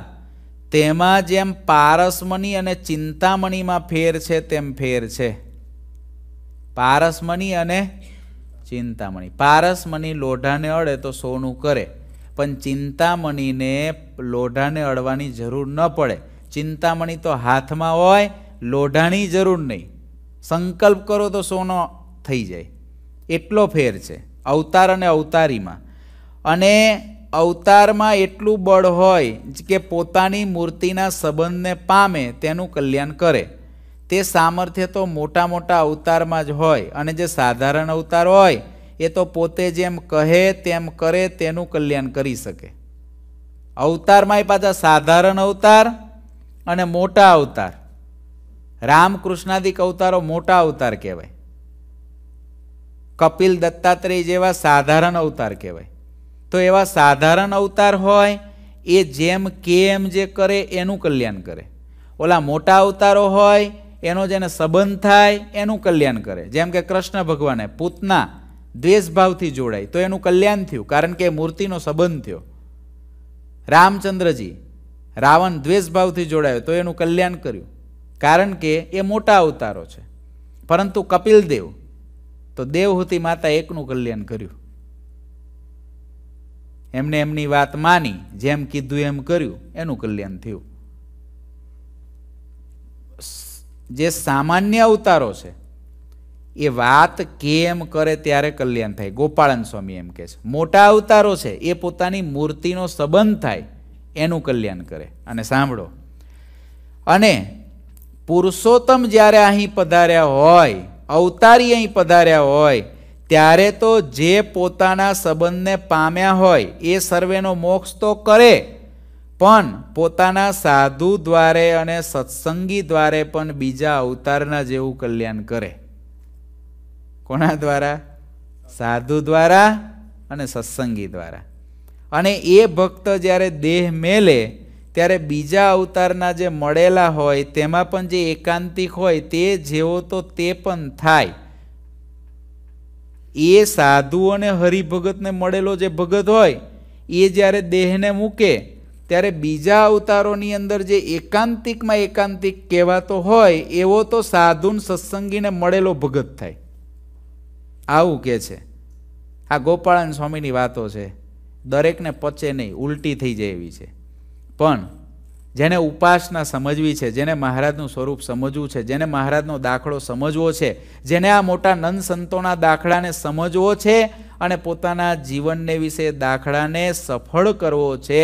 તેમાં જેમ પારસમણી અને ચિંતામણીમાં ફેર છે તેમ ફેર છે પારસમણી અને ચિંતામણી પારસમણી લોઢાને અડે તો સોનું કરે પણ ચિંતામણીને લોઢાને અડવાની જરૂર ન પડે ચિંતામણી તો હાથમાં હોય લોઢાની જરૂર નહીં સંકલ્પ કરો તો સોનો થઈ જાય એટલો ફેર છે અવતાર અને અવતારીમાં અને અવતારમાં એટલું બળ હોય કે પોતાની મૂર્તિના સંબંધને પામે તેનું કલ્યાણ કરે તે સામર્થ્ય તો મોટા મોટા અવતારમાં જ હોય અને જે સાધારણ અવતાર હોય એ તો પોતે જેમ કહે તેમ કરે તેનું કલ્યાણ કરી શકે અવતારમાં પાછા સાધારણ અવતાર અને મોટા અવતાર રામકૃષ્ણાદિક અવતારો મોટા અવતાર કહેવાય કપિલ દત્તાત્રેય જેવા સાધારણ અવતાર કહેવાય તો એવા સાધારણ અવતાર હોય એ જેમ કેમ જે કરે એનું કલ્યાણ કરે ઓલા મોટા અવતારો હોય એનો જેને સંબંધ થાય એનું કલ્યાણ કરે જેમ કે કૃષ્ણ ભગવાને પૂતના દ્વેષભાવથી જોડાય તો એનું કલ્યાણ થયું કારણ કે મૂર્તિનો સંબંધ થયો રામચંદ્રજી રાવણ દ્વેષભાવથી જોડાયો તો એનું કલ્યાણ કર્યું કારણ કે એ મોટા અવતારો છે પરંતુ કપિલ દેવ તો દેવહૂતિ માતા એકનું કલ્યાણ કર્યું એમને એમની વાત માની જેમ કીધું એમ કર્યું એનું કલ્યાણ થયું જે સામાન્ય અવતારો છે એ વાત કેમ કરે ત્યારે કલ્યાણ થાય ગોપાળન સ્વામી એમ કહે છે મોટા અવતારો છે એ પોતાની મૂર્તિનો સંબંધ થાય એનું કલ્યાણ કરે અને સાંભળો અને પુરુષોત્તમ જ્યારે અહીં પધાર્યા હોય અવતારી અહીં પધાર્યા હોય ત્યારે તો જે પોતાના સંબંધને પામ્યા હોય એ સર્વેનો મોક્ષ તો કરે પણ પોતાના સાધુ દ્વારે અને સત્સંગી દ્વારે પણ બીજા અવતારના જેવું કલ્યાણ કરે કોના દ્વારા સાધુ દ્વારા અને સત્સંગી દ્વારા અને એ ભક્ત જ્યારે દેહ મેલે ત્યારે બીજા અવતારના જે મળેલા હોય તેમાં પણ જે એકાંતિક હોય તે જેવો તો તે પણ થાય એ સાધુ અને હરિભગતને મળેલો જે ભગત હોય એ જ્યારે દેહને મૂકે ત્યારે બીજા અવતારોની અંદર જે એકાંતિકમાં એકાંતિક કહેવાતો હોય એવો તો સાધુન સત્સંગીને મળેલો ભગત થાય આવું કહે છે આ ગોપાળન સ્વામીની વાતો છે દરેકને પચે નહીં ઉલટી થઈ જાય એવી છે પણ જેને ઉપાસના સમજવી છે જેને મહારાજનું સ્વરૂપ સમજવું છે જેને મહારાજનો દાખલો સમજવો છે જેને આ મોટા નંદ સંતોના દાખલાને સમજવો છે અને પોતાના જીવનને વિશે દાખલાને સફળ કરવો છે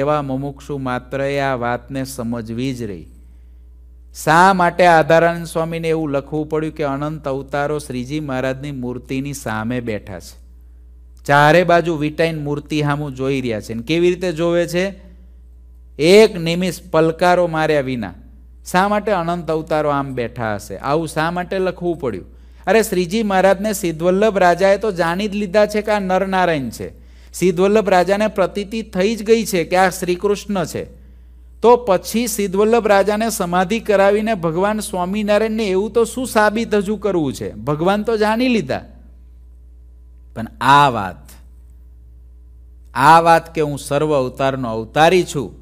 એવા મુમુક્ષુ માત્ર આ વાતને સમજવી જ રહી શા માટે આધારાનંદ સ્વામીને એવું લખવું પડ્યું કે અનંત અવતારો શ્રીજી મહારાજની મૂર્તિની સામે બેઠા છે ચારે બાજુ વિટાઈન મૂર્તિ હામું જોઈ રહ્યા છે કેવી રીતે જોવે છે એક નિમિષ પલકારો માર્યા વિના શા માટે અનંત અવતારો આમ બેઠા હશે આવું શા માટે લખવું પડ્યું અરે શ્રીજી મહારાજને સિદ્ધવલ્લભ રાજાએ તો જાણી જ લીધા છે કે આ નરનારાયણ છે સિદ્ધવલ્લભ રાજાને પ્રતીતિ થઈ જ ગઈ છે કે આ શ્રીકૃષ્ણ છે તો પછી સિદ્ધવલ્લભ રાજાને સમાધિ કરાવીને ભગવાન સ્વામિનારાયણને એવું તો શું સાબિત હજુ કરવું છે ભગવાન તો જાણી લીધા પણ આ વાત આ વાત કે હું સર્વ અવતારનો અવતારી છું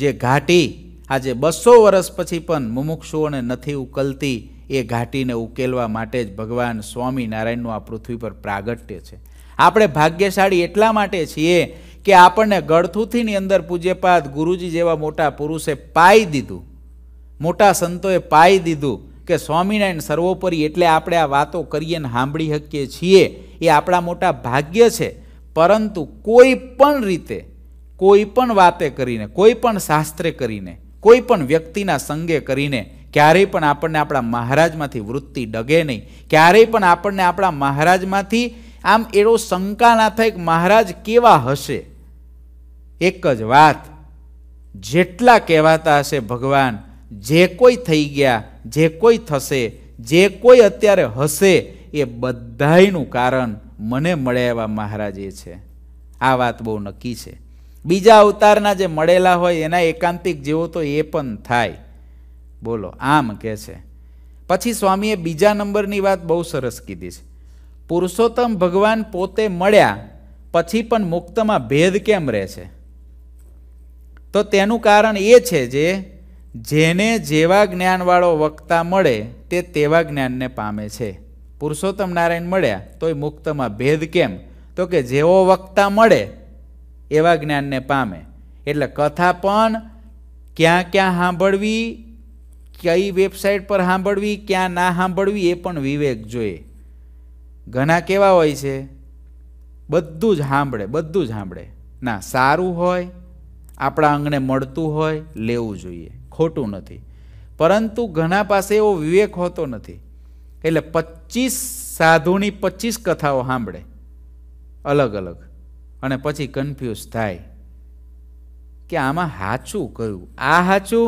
જે ઘાટી આજે બસો વર્ષ પછી પણ મુમુક્ષુઓને નથી ઉકલતી એ ઘાટીને ઉકેલવા માટે જ ભગવાન સ્વામિનારાયણનું આ પૃથ્વી પર પ્રાગટ્ય છે આપણે ભાગ્યશાળી એટલા માટે છીએ કે આપણને ગળથુથીની અંદર પૂજ્યપાદ ગુરુજી જેવા મોટા પુરુષે પાઈ દીધું મોટા સંતોએ પાઈ દીધું કે સ્વામિનારાયણ સર્વોપરી એટલે આપણે આ વાતો કરીએ ને સાંભળી શકીએ છીએ એ આપણા મોટા ભાગ્ય છે પરંતુ કોઈ પણ રીતે કોઈ પણ વાતે કરીને કોઈ પણ શાસ્ત્રે કરીને કોઈ પણ વ્યક્તિના સંગે કરીને ક્યારેય પણ આપણને આપણા મહારાજમાંથી વૃત્તિ ડગે નહીં ક્યારેય પણ આપણને આપણા મહારાજમાંથી આમ એવો શંકા ના થાય કે મહારાજ કેવા હશે એક જ વાત જેટલા કહેવાતા હશે ભગવાન જે કોઈ થઈ ગયા જે કોઈ થશે જે કોઈ અત્યારે હશે એ બધાયનું કારણ મને મળ્યા એવા મહારાજ એ છે આ વાત બહુ નક્કી છે બીજા અવતારના જે મળેલા હોય એના એકાંતિક જેવો તો એ પણ થાય બોલો આમ કહે છે પછી સ્વામીએ બીજા નંબરની વાત બહુ સરસ કીધી છે પુરુષોત્તમ ભગવાન પોતે મળ્યા પછી પણ મુક્તમાં ભેદ કેમ રહે છે તો તેનું કારણ એ છે જે જેને જેવા જ્ઞાનવાળો વક્તા મળે તે તેવા જ્ઞાનને પામે છે પુરુષોત્તમ નારાયણ મળ્યા તોય મુક્તમાં ભેદ કેમ તો કે જેવો વક્તા મળે એવા જ્ઞાનને પામે એટલે કથા પણ ક્યાં ક્યાં સાંભળવી કઈ વેબસાઇટ પર સાંભળવી ક્યાં ના સાંભળવી એ પણ વિવેક જોઈએ ઘણા કેવા હોય છે બધું જ સાંભળે બધું જ સાંભળે ના સારું હોય આપણા અંગને મળતું હોય લેવું જોઈએ ખોટું નથી પરંતુ ઘણા પાસે એવો વિવેક હોતો નથી એટલે પચીસ સાધુની પચીસ કથાઓ સાંભળે અલગ અલગ અને પછી કન્ફ્યુઝ થાય કે આમાં સાચું કયું આ હાચું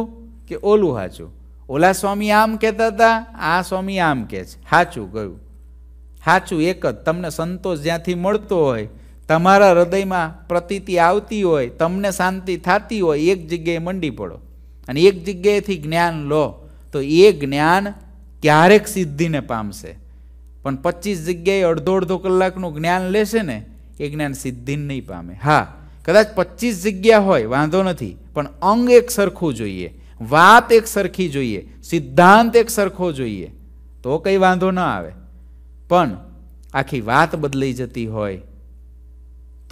કે ઓલું સાચું ઓલા સ્વામી આમ કહેતા હતા આ સ્વામી આમ કહે છે સાચું કયું હાચું એક જ તમને સંતોષ જ્યાંથી મળતો હોય તમારા હૃદયમાં પ્રતીતિ આવતી હોય તમને શાંતિ થતી હોય એક જગ્યાએ મંડી પડો અને એક જગ્યાએથી જ્ઞાન લો તો એ જ્ઞાન ક્યારેક સિદ્ધિને પામશે પણ પચીસ જગ્યાએ અડધો અડધો કલાકનું જ્ઞાન લેશે ને એ જ્ઞાન સિદ્ધિ નહીં પામે હા કદાચ પચીસ જગ્યા હોય વાંધો નથી પણ અંગ એક સરખું જોઈએ વાત એક સરખી જોઈએ સિદ્ધાંત એક સરખો જોઈએ તો કંઈ વાંધો ન આવે પણ આખી વાત બદલાઈ જતી હોય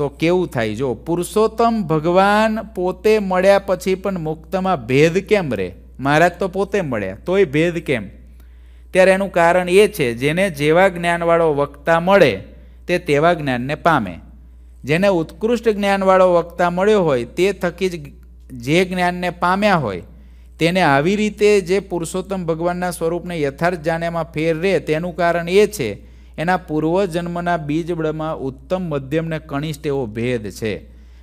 તો કેવું થાય જો પુરુષોત્તમ ભગવાન પોતે મળ્યા પછી પણ મુક્તમાં ભેદ કેમ રહે મહારાજ તો પોતે મળ્યા તોય ભેદ કેમ ત્યારે એનું કારણ એ છે જેને જેવા જ્ઞાનવાળો વક્તા મળે તે તેવા જ્ઞાનને પામે જેને ઉત્કૃષ્ટ જ્ઞાનવાળો વક્તા મળ્યો હોય તે થકી જ જે જ્ઞાનને પામ્યા હોય તેને આવી રીતે જે પુરુષોત્તમ ભગવાનના સ્વરૂપને યથાર્થ જાણ્યામાં ફેર રહે તેનું કારણ એ છે એના પૂર્વજન્મના બીજબળમાં ઉત્તમ મધ્યમને કનિષ્ઠ એવો ભેદ છે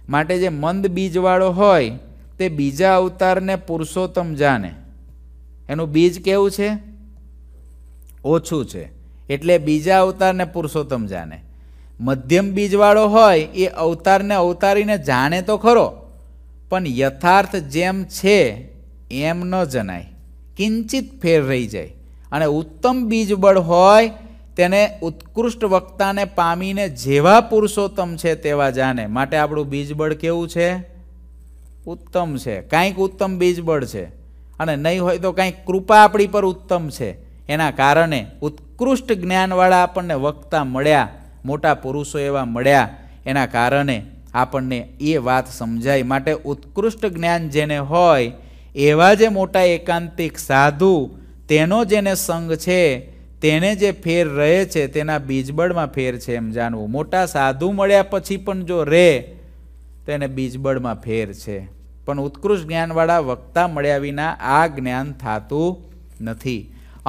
માટે જે મંદ બીજવાળો હોય તે બીજા અવતારને પુરુષોત્તમ જાણે એનું બીજ કેવું છે ઓછું છે એટલે બીજા અવતારને પુરુષોત્તમ જાણે મધ્યમ બીજવાળો હોય એ અવતારને અવતારીને જાણે તો ખરો પણ યથાર્થ જેમ છે એમ ન જણાય કિંચિત ફેર રહી જાય અને ઉત્તમ બીજબળ હોય તેને ઉત્કૃષ્ટ વક્તાને પામીને જેવા પુરુષોત્તમ છે તેવા જાણે માટે આપણું બીજબળ કેવું છે ઉત્તમ છે કાંઈક ઉત્તમ બીજબળ છે અને નહીં હોય તો કાંઈક કૃપા આપણી પર ઉત્તમ છે એના કારણે ઉત્કૃષ્ટ જ્ઞાનવાળા આપણને વક્તા મળ્યા મોટા પુરુષો એવા મળ્યા એના કારણે આપણને એ વાત સમજાય માટે ઉત્કૃષ્ટ જ્ઞાન જેને હોય એવા જે મોટા એકાંતિક સાધુ તેનો જેને સંગ છે તેને જે ફેર રહે છે તેના બીજબળમાં ફેર છે એમ જાણવું મોટા સાધુ મળ્યા પછી પણ જો રહે તેને બીજબળમાં ફેર છે પણ ઉત્કૃષ્ટ જ્ઞાનવાળા વક્તા મળ્યા વિના આ જ્ઞાન થતું નથી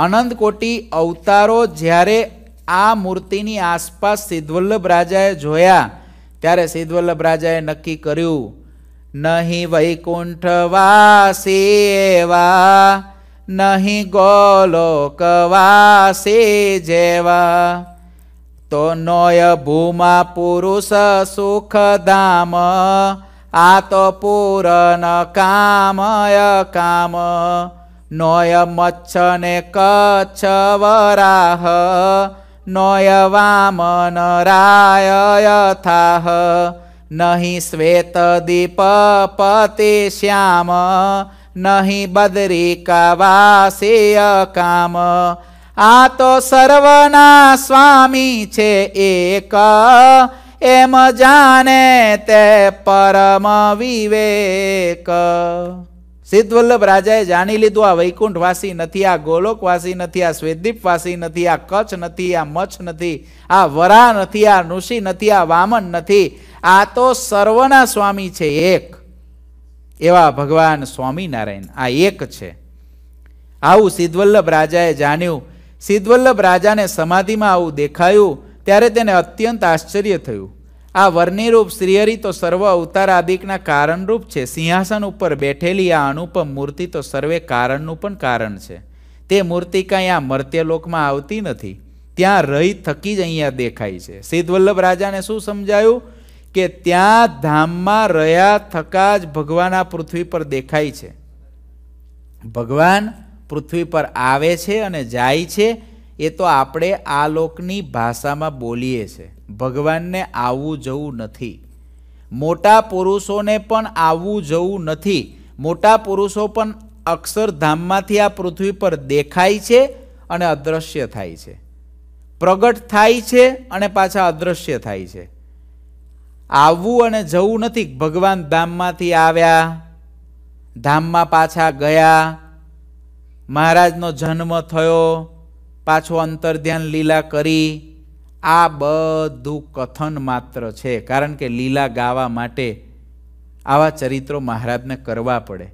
અનંત કોટી અવતારો જ્યારે આ મૂર્તિની આસપાસ સિદ્ધવલ્લભ રાજાએ જોયા ત્યારે સિદ્ધવલ્લભ રાજાએ નક્કી કર્યું નહીં વૈકુંઠવાસેવા નહીં ગોલોકવાસે જેવા તો નોય ભૂમા પુરુષ સુખધામ આ તો પૂરન કામય કામ નોય મચ્છ ને કચ્છ વરાહ નોય વામનરાય યથાહ નહીં શ્વેત દીપપતિ શ્યામ નહીં બદરિકા વાસેય કામ આ તો સર્વના સ્વામી છે એક એમ જાણે તે પરમ વિવેક સિદ્ધવલ્લભ રાજાએ જાણી લીધું આ વૈકુંઠવાસી નથી આ ગોલોકવાસી નથી આ શ્વેદીપવાસી નથી આ કચ્છ નથી આ મચ્છ નથી આ વરા નથી આ ઋષિ નથી આ વામન નથી આ તો સર્વના સ્વામી છે એક એવા ભગવાન સ્વામિનારાયણ આ એક છે આવું સિદ્ધવલ્લભ રાજાએ જાણ્યું સિદ્ધવલ્લભ રાજાને સમાધિમાં આવું દેખાયું ત્યારે તેને અત્યંત આશ્ચર્ય થયું આ વર્ણિરૂપ શ્રીહરિ તો સર્વ અવતાર આદિકના કારણરૂપ છે સિંહાસન ઉપર બેઠેલી આ અનુપમ મૂર્તિ તો સર્વે કારણનું પણ કારણ છે તે મૂર્તિ કાંઈ આ મર્ત્યલોકમાં આવતી નથી ત્યાં રહી થકી જ અહીંયા દેખાય છે સિદ્ધવલ્લભ રાજાને શું સમજાયું કે ત્યાં ધામમાં રહ્યા થકા જ ભગવાન આ પૃથ્વી પર દેખાય છે ભગવાન પૃથ્વી પર આવે છે અને જાય છે એ તો આપણે આ લોકની ભાષામાં બોલીએ છીએ ભગવાનને આવવું જવું નથી મોટા પુરુષોને પણ આવવું જવું નથી મોટા પુરુષો પણ અક્ષરધામમાંથી આ પૃથ્વી પર દેખાય છે અને અદૃશ્ય થાય છે પ્રગટ થાય છે અને પાછા અદૃશ્ય થાય છે આવવું અને જવું નથી ભગવાન ધામમાંથી આવ્યા ધામમાં પાછા ગયા મહારાજનો જન્મ થયો પાછો અંતર ધ્યાન લીલા કરી આ બધું કથન માત્ર છે કારણ કે લીલા ગાવા માટે આવા ચરિત્રો મહારાજને કરવા પડે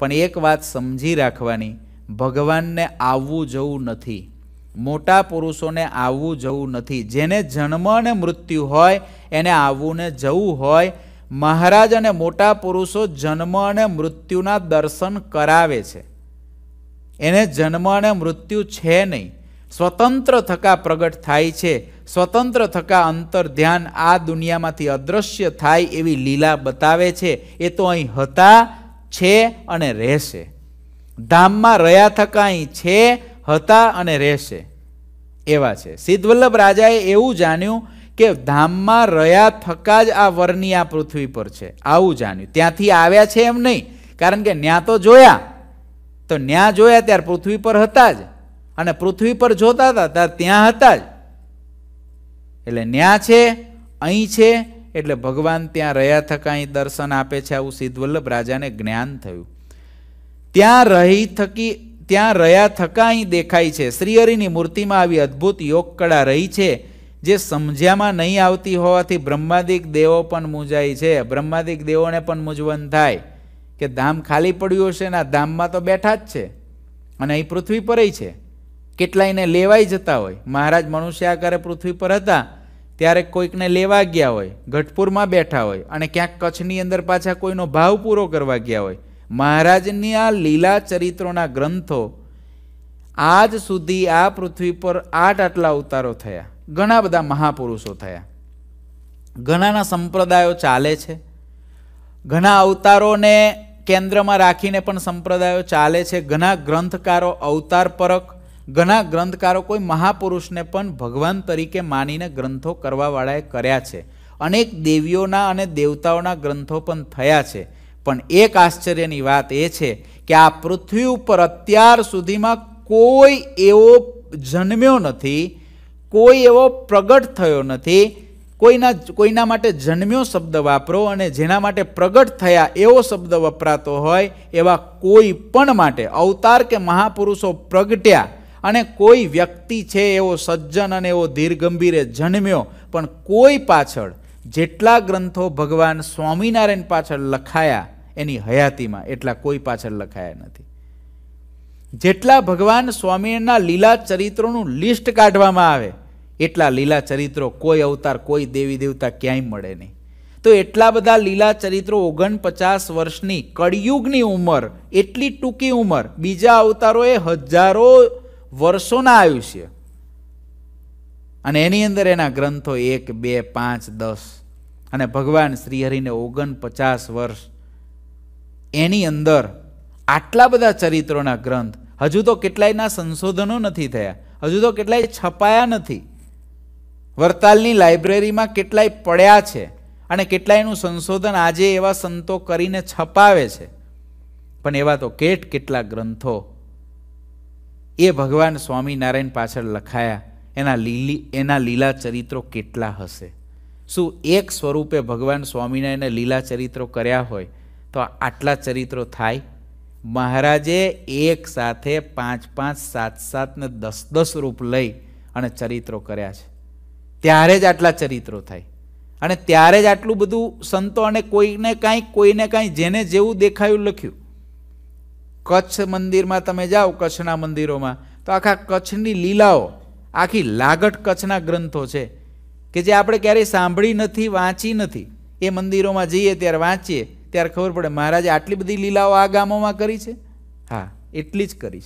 પણ એક વાત સમજી રાખવાની ભગવાનને આવવું જવું નથી મોટા પુરુષોને આવવું જવું નથી જેને જન્મ અને મૃત્યુ હોય એને આવવું ને જવું હોય મહારાજ અને મોટા પુરુષો જન્મ અને મૃત્યુના દર્શન કરાવે છે એને જન્મ અને મૃત્યુ છે નહીં સ્વતંત્ર થકા પ્રગટ થાય છે સ્વતંત્ર થકા અંતર ધ્યાન આ દુનિયામાંથી અદૃશ્ય થાય એવી લીલા બતાવે છે એ તો અહીં હતા છે અને રહેશે ધામમાં રહ્યા થકા અહીં છે હતા અને રહેશે એવા છે સિદ્ધવલ્લભ રાજાએ એવું જાણ્યું કે ધામમાં રહ્યા થકા જ આ વરની આ પૃથ્વી પર છે આવું જાણ્યું ત્યાંથી આવ્યા છે એમ નહીં કારણ કે ન્યા તો જોયા તો ન્યા જોયા ત્યારે પૃથ્વી પર હતા જ અને પૃથ્વી પર જોતા હતા ત્યારે ત્યાં હતા જ એટલે ન્યા છે અહીં છે એટલે ભગવાન ત્યાં રહ્યા થકા અહીં દર્શન આપે છે આવું સિદ્ધવલ્લભ રાજાને જ્ઞાન થયું ત્યાં રહી થકી ત્યાં રહ્યા થકા અહીં દેખાય છે શ્રીહરિની મૂર્તિમાં આવી અદ્ભુત યોગ કળા રહી છે જે સમજ્યામાં નહીં આવતી હોવાથી બ્રહ્માદિક દેવો પણ મૂંઝાય છે બ્રહ્માદિક દેવોને પણ મૂંઝવણ થાય કે ધામ ખાલી પડ્યું હશે ને આ ધામમાં તો બેઠા જ છે અને અહીં પૃથ્વી પર છે કેટલાયને લેવાઈ જતા હોય મહારાજ મનુષ્ય આકારે પૃથ્વી પર હતા ત્યારે કોઈકને લેવા ગયા હોય ગઢપુરમાં બેઠા હોય અને ક્યાંક કચ્છની અંદર પાછા કોઈનો ભાવ પૂરો કરવા ગયા હોય મહારાજની આ લીલા ચરિત્રોના ગ્રંથો આજ સુધી આ પૃથ્વી પર આઠ આટલા અવતારો થયા ઘણા બધા મહાપુરુષો થયા ઘણાના સંપ્રદાયો ચાલે છે ઘણા અવતારોને કેન્દ્રમાં રાખીને પણ સંપ્રદાયો ચાલે છે ઘણા ગ્રંથકારો અવતાર પરક ઘણા ગ્રંથકારો કોઈ મહાપુરુષને પણ ભગવાન તરીકે માનીને ગ્રંથો કરવાવાળાએ કર્યા છે અનેક દેવીઓના અને દેવતાઓના ગ્રંથો પણ થયા છે પણ એક આશ્ચર્યની વાત એ છે કે આ પૃથ્વી ઉપર અત્યાર સુધીમાં કોઈ એવો જન્મ્યો નથી કોઈ એવો પ્રગટ થયો નથી કોઈના કોઈના માટે જન્મ્યો શબ્દ વાપરો અને જેના માટે પ્રગટ થયા એવો શબ્દ વપરાતો હોય એવા કોઈ પણ માટે અવતાર કે મહાપુરુષો પ્રગટ્યા અને કોઈ વ્યક્તિ છે એવો સજ્જન અને એવો ધીરગંભીરે જન્મ્યો પણ કોઈ પાછળ જેટલા ગ્રંથો ભગવાન સ્વામિનારાયણ પાછળ લખાયા એની હયાતીમાં એટલા કોઈ પાછળ લખાયા નથી જેટલા ભગવાન સ્વામિનારાયણના લીલા ચરિત્રોનું લિસ્ટ કાઢવામાં આવે એટલા લીલા ચરિત્રો કોઈ અવતાર કોઈ દેવી દેવતા ક્યાંય મળે નહીં તો એટલા બધા લીલા ચરિત્રો ઓગણપચાસ વર્ષની કળિયુગની ઉંમર એટલી ટૂંકી ઉંમર બીજા અવતારોએ હજારો વર્ષોના આયુષ્ય અને એની અંદર એના ગ્રંથો એક બે પાંચ દસ અને ભગવાન શ્રીહરિને ઓગણ પચાસ વર્ષ એની અંદર આટલા બધા ચરિત્રોના ગ્રંથ હજુ તો કેટલાયના સંશોધનો નથી થયા હજુ તો કેટલાય છપાયા નથી વરતાલની લાઇબ્રેરીમાં કેટલાય પડ્યા છે અને કેટલાયનું સંશોધન આજે એવા સંતો કરીને છપાવે છે પણ એવા તો કેટ કેટલા ગ્રંથો એ ભગવાન સ્વામિનારાયણ પાછળ લખાયા એના લીલી એના લીલા ચરિત્રો કેટલા હશે શું એક સ્વરૂપે ભગવાન સ્વામિનારાયણે લીલા ચરિત્રો કર્યા હોય તો આટલા ચરિત્રો થાય મહારાજે એક સાથે પાંચ પાંચ સાત સાત ને દસ દસ રૂપ લઈ અને ચરિત્રો કર્યા છે ત્યારે જ આટલા ચરિત્રો થાય અને ત્યારે જ આટલું બધું સંતો અને કોઈને કાંઈ કોઈને કાંઈ જેને જેવું દેખાયું લખ્યું કચ્છ મંદિરમાં તમે જાઓ કચ્છના મંદિરોમાં તો આખા કચ્છની લીલાઓ આખી લાગટ કચ્છના ગ્રંથો છે કે જે આપણે ક્યારેય સાંભળી નથી વાંચી નથી એ મંદિરોમાં જઈએ ત્યારે વાંચીએ ત્યારે ખબર પડે મહારાજે આટલી બધી લીલાઓ આ ગામોમાં કરી છે હા એટલી જ કરી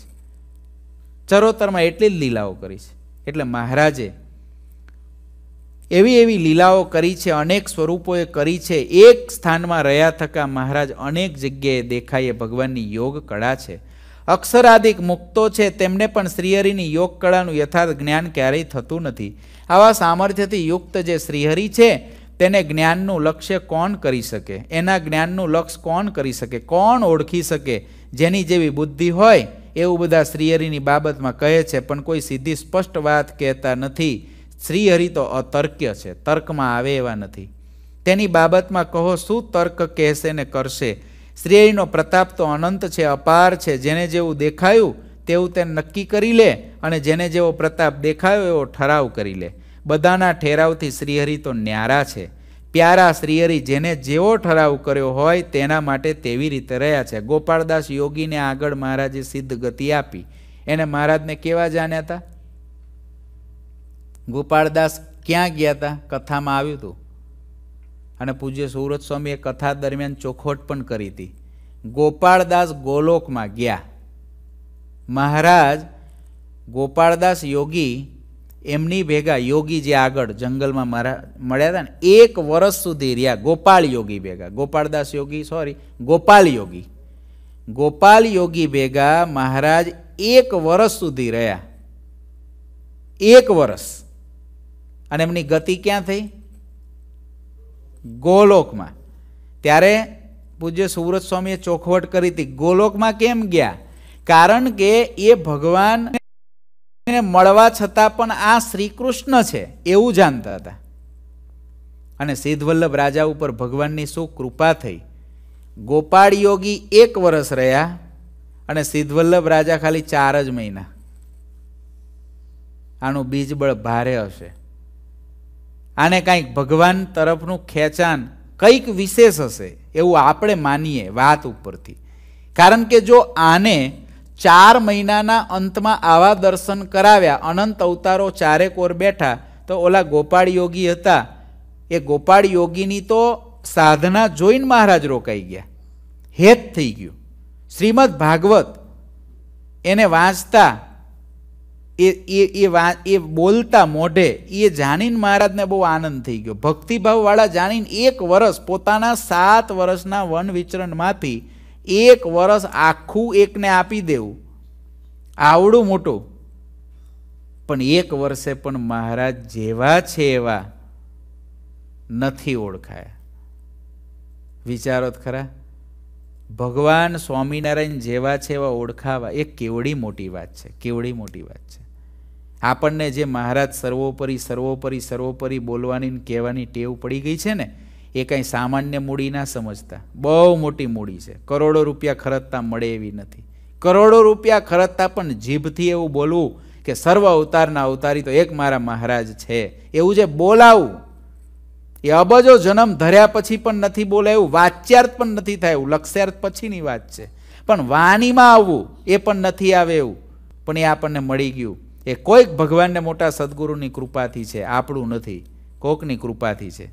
છે ચરોતરમાં એટલી જ લીલાઓ કરી છે એટલે મહારાજે એવી એવી લીલાઓ કરી છે અનેક સ્વરૂપોએ કરી છે એક સ્થાનમાં રહ્યા થકા મહારાજ અનેક જગ્યાએ દેખાય ભગવાનની યોગ કળા છે અક્ષરાધિક મુક્તો છે તેમને પણ શ્રીહરિની યોગ કળાનું યથાર્થ જ્ઞાન ક્યારેય થતું નથી આવા સામર્થ્યથી યુક્ત જે શ્રીહરિ છે તેને જ્ઞાનનું લક્ષ્ય કોણ કરી શકે એના જ્ઞાનનું લક્ષ્ય કોણ કરી શકે કોણ ઓળખી શકે જેની જેવી બુદ્ધિ હોય એવું બધા શ્રીહરિની બાબતમાં કહે છે પણ કોઈ સીધી સ્પષ્ટ વાત કહેતા નથી શ્રીહરિ તો અતર્ક્ય છે તર્કમાં આવે એવા નથી તેની બાબતમાં કહો શું તર્ક કહેશે ને કરશે શ્રેયનો પ્રતાપ તો અનંત છે અપાર છે જેને જેવું દેખાયું તેવું તે નક્કી કરી લે અને જેને જેવો પ્રતાપ દેખાયો એવો ઠરાવ કરી લે બધાના ઠેરાવથી શ્રીહરિ તો ન્યારા છે પ્યારા શ્રીહરિ જેને જેવો ઠરાવ કર્યો હોય તેના માટે તેવી રીતે રહ્યા છે ગોપાળદાસ યોગીને આગળ મહારાજે સિદ્ધ ગતિ આપી એને મહારાજને કેવા જાણ્યા હતા ગોપાળદાસ ક્યાં ગયા હતા કથામાં આવ્યું હતું અને પૂજ્ય સુરત સ્વામીએ કથા દરમિયાન ચોખવટ પણ કરી હતી ગોપાળદાસ ગોલોકમાં ગયા મહારાજ ગોપાળદાસ યોગી એમની ભેગા યોગી જે આગળ જંગલમાં મળ્યા હતા ને એક વર્ષ સુધી રહ્યા ગોપાલ યોગી ભેગા ગોપાળદાસ યોગી સોરી ગોપાલ યોગી ગોપાલ યોગી ભેગા મહારાજ એક વર્ષ સુધી રહ્યા એક વર્ષ અને એમની ગતિ ક્યાં થઈ ગોલોકમાં ત્યારે પૂજ્ય સુવ્રત સ્વામીએ ચોખવટ કરી હતી ગોલોકમાં કેમ ગયા કારણ કે એ ભગવાન મળવા છતાં પણ આ શ્રી કૃષ્ણ છે એવું જાણતા હતા અને સિદ્ધવલ્લભ રાજા ઉપર ભગવાનની શું કૃપા થઈ ગોપાળ યોગી એક વર્ષ રહ્યા અને સિદ્ધવલ્લભ રાજા ખાલી ચાર જ મહિના આનું બીજબળ ભારે હશે આને કાંઈક ભગવાન તરફનું ખેંચાણ કંઈક વિશેષ હશે એવું આપણે માનીએ વાત ઉપરથી કારણ કે જો આને ચાર મહિનાના અંતમાં આવા દર્શન કરાવ્યા અનંત અવતારો ચારે કોર બેઠા તો ઓલા ગોપાળ યોગી હતા એ ગોપાળ યોગીની તો સાધના જોઈને મહારાજ રોકાઈ ગયા હેત થઈ ગયું શ્રીમદ ભાગવત એને વાંચતા એ એ એ વાત એ બોલતા મોઢે એ જાણીને મહારાજને બહુ આનંદ થઈ ગયો ભક્તિભાવવાળા જાણીને એક વરસ પોતાના સાત વર્ષના વન વિચરણમાંથી એક વરસ આખું એકને આપી દેવું આવડું મોટું પણ એક વર્ષે પણ મહારાજ જેવા છે એવા નથી ઓળખાયા વિચારો ખરા ભગવાન સ્વામિનારાયણ જેવા છે એવા ઓળખાવા એ કેવડી મોટી વાત છે કેવડી મોટી વાત છે આપણને જે મહારાજ સર્વોપરી સર્વોપરી સર્વોપરી બોલવાની કહેવાની ટેવ પડી ગઈ છે ને એ કાંઈ સામાન્ય મૂડી ના સમજતા બહુ મોટી મૂડી છે કરોડો રૂપિયા ખરચતા મળે એવી નથી કરોડો રૂપિયા ખરચતા પણ જીભથી એવું બોલવું કે સર્વ અવતારના અવતારી તો એક મારા મહારાજ છે એવું જે બોલાવું એ અબજો જન્મ ધર્યા પછી પણ નથી બોલાયું વાચ્યાર્થ પણ નથી થાય એવું લક્ષ્યાર્થ પછીની વાત છે પણ વાણીમાં આવવું એ પણ નથી આવે એવું પણ એ આપણને મળી ગયું એ કોઈક ભગવાનને મોટા સદગુરુની કૃપાથી છે આપણું નથી કોકની કૃપાથી છે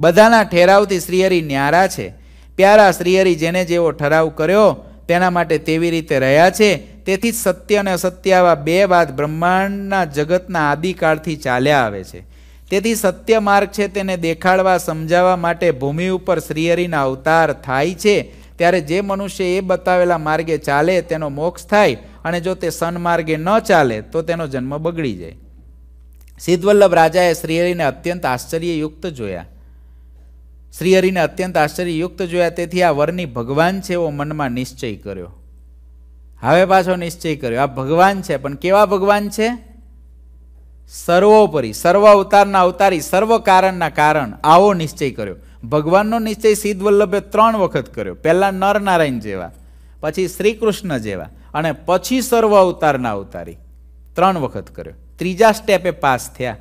બધાના ઠેરાવથી શ્રીહરિ ન્યારા છે પ્યારા શ્રીહરિ જેને જેવો ઠરાવ કર્યો તેના માટે તેવી રીતે રહ્યા છે તેથી જ સત્ય અને અસત્ય આવા બે વાત બ્રહ્માંડના જગતના આદિકાળથી ચાલ્યા આવે છે તેથી સત્ય માર્ગ છે તેને દેખાડવા સમજાવવા માટે ભૂમિ ઉપર શ્રીહરિના અવતાર થાય છે ત્યારે જે મનુષ્ય એ બતાવેલા માર્ગે ચાલે તેનો મોક્ષ થાય અને જો તે સન્માર્ગે ન ચાલે તો તેનો જન્મ બગડી જાય સિદ્ધવલ્લભ રાજાએ શ્રીહરિને અત્યંત આશ્ચર્યયુક્ત જોયા શ્રીહરિને અત્યંત આશ્ચર્યયુક્ત જોયા તેથી આ વરની ભગવાન છે એવો મનમાં નિશ્ચય કર્યો હવે પાછો નિશ્ચય કર્યો આ ભગવાન છે પણ કેવા ભગવાન છે સર્વોપરી સર્વ અવતારના અવતારી સર્વ કારણના કારણ આવો નિશ્ચય કર્યો ભગવાનનો નિશ્ચય સિદ્ધ વલ્લભે ત્રણ વખત કર્યો પહેલાં નરનારાયણ જેવા પછી શ્રીકૃષ્ણ જેવા અને પછી સર્વ અવતારના અવતારી ત્રણ વખત કર્યો ત્રીજા સ્ટેપે પાસ થયા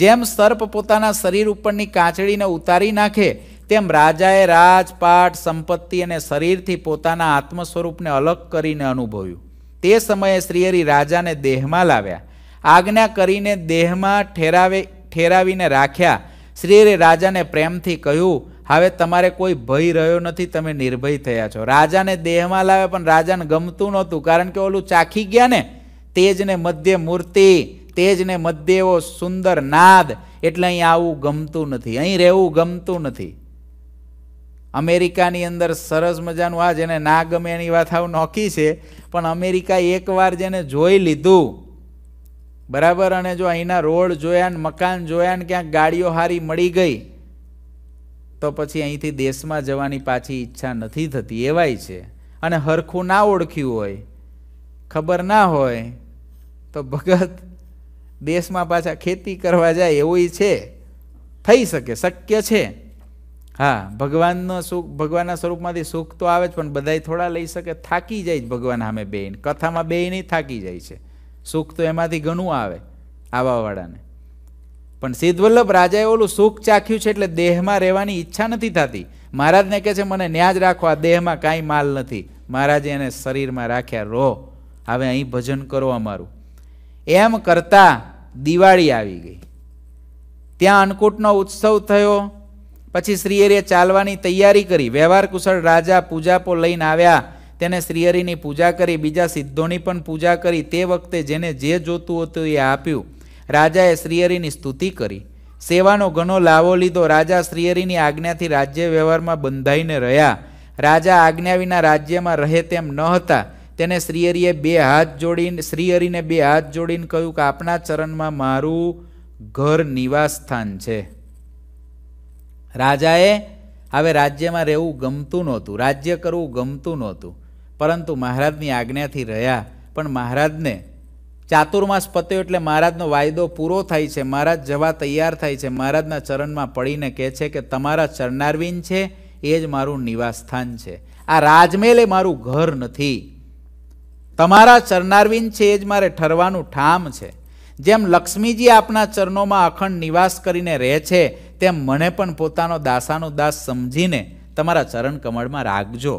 જેમ સર્પ પોતાના શરીર ઉપરની કાંચડીને ઉતારી નાખે તેમ રાજાએ રાજપાટ સંપત્તિ અને શરીરથી પોતાના આત્મ સ્વરૂપને અલગ કરીને અનુભવ્યું તે સમયે શ્રીહરિ રાજાને દેહમાં લાવ્યા આજ્ઞા કરીને દેહમાં ઠેરાવે ઠેરાવીને રાખ્યા શ્રીહરિ રાજાને પ્રેમથી કહ્યું હવે તમારે કોઈ ભય રહ્યો નથી તમે નિર્ભય થયા છો રાજાને દેહમાં લાવે પણ રાજાને ગમતું નહોતું કારણ કે ઓલું ચાખી ગયા ને તેજને મધ્ય મૂર્તિ તેજને મધ્ય એવો સુંદર નાદ એટલે અહીં આવું ગમતું નથી અહીં રહેવું ગમતું નથી અમેરિકાની અંદર સરસ મજાનું આ જેને ના ગમે એની વાત આવું નોખી છે પણ અમેરિકા એકવાર જેને જોઈ લીધું બરાબર અને જો અહીંના રોડ જોયા ને મકાન જોયા ને ક્યાંક ગાડીઓ હારી મળી ગઈ તો પછી અહીંથી દેશમાં જવાની પાછી ઈચ્છા નથી થતી એવાય છે અને હરખું ના ઓળખ્યું હોય ખબર ના હોય તો ભગત દેશમાં પાછા ખેતી કરવા જાય એવું છે થઈ શકે શક્ય છે હા ભગવાનનો સુખ ભગવાનના સ્વરૂપમાંથી સુખ તો આવે જ પણ બધાય થોડા લઈ શકે થાકી જાય જ ભગવાન સામે બેન કથામાં બે નહીં થાકી જાય છે સુખ તો એમાંથી ઘણું આવે આવાવાળાને પણ સિદ્ધવલ્લભ રાજાએ ઓલું સુખ ચાખ્યું છે એટલે દેહમાં રહેવાની ઈચ્છા નથી થતી મહારાજને કહે છે મને ન્યાજ રાખો આ દેહમાં કાંઈ માલ નથી મહારાજે એને શરીરમાં રાખ્યા રો હવે અહીં ભજન કરો અમારું એમ કરતાં દિવાળી આવી ગઈ ત્યાં અન્નકૂટનો ઉત્સવ થયો પછી શ્રીહરિએ ચાલવાની તૈયારી કરી વ્યવહાર કુશળ રાજા પૂજાપો લઈને આવ્યા તેને શ્રીહરિની પૂજા કરી બીજા સિદ્ધોની પણ પૂજા કરી તે વખતે જેને જે જોતું હતું એ આપ્યું રાજાએ શ્રીહરિની સ્તુતિ કરી સેવાનો ઘણો લાવો લીધો રાજા શ્રીહરિની આજ્ઞાથી રાજ્ય વ્યવહારમાં બંધાઈને રહ્યા રાજા આજ્ઞા વિના રાજ્યમાં રહે તેમ ન હતા તેને શ્રીહરિએ બે હાથ જોડીને શ્રીહરિને બે હાથ જોડીને કહ્યું કે આપના ચરણમાં મારું ઘર નિવાસસ્થાન છે રાજાએ હવે રાજ્યમાં રહેવું ગમતું નહોતું રાજ્ય કરવું ગમતું નહોતું પરંતુ મહારાજની આજ્ઞાથી રહ્યા પણ મહારાજને ચાતુર્માસ પત્યો એટલે મહારાજનો વાયદો પૂરો થાય છે મહારાજ જવા તૈયાર થાય છે મહારાજના ચરણમાં પડીને કહે છે કે તમારા ચરણારવિંદ છે એ જ મારું નિવાસસ્થાન છે આ રાજમેલ એ મારું ઘર નથી તમારા ચરણારવિંદ છે એ જ મારે ઠરવાનું ઠામ છે જેમ લક્ષ્મીજી આપના ચરણોમાં અખંડ નિવાસ કરીને રહે છે તેમ મને પણ પોતાનો દાસાનો દાસ સમજીને તમારા ચરણ કમળમાં રાખજો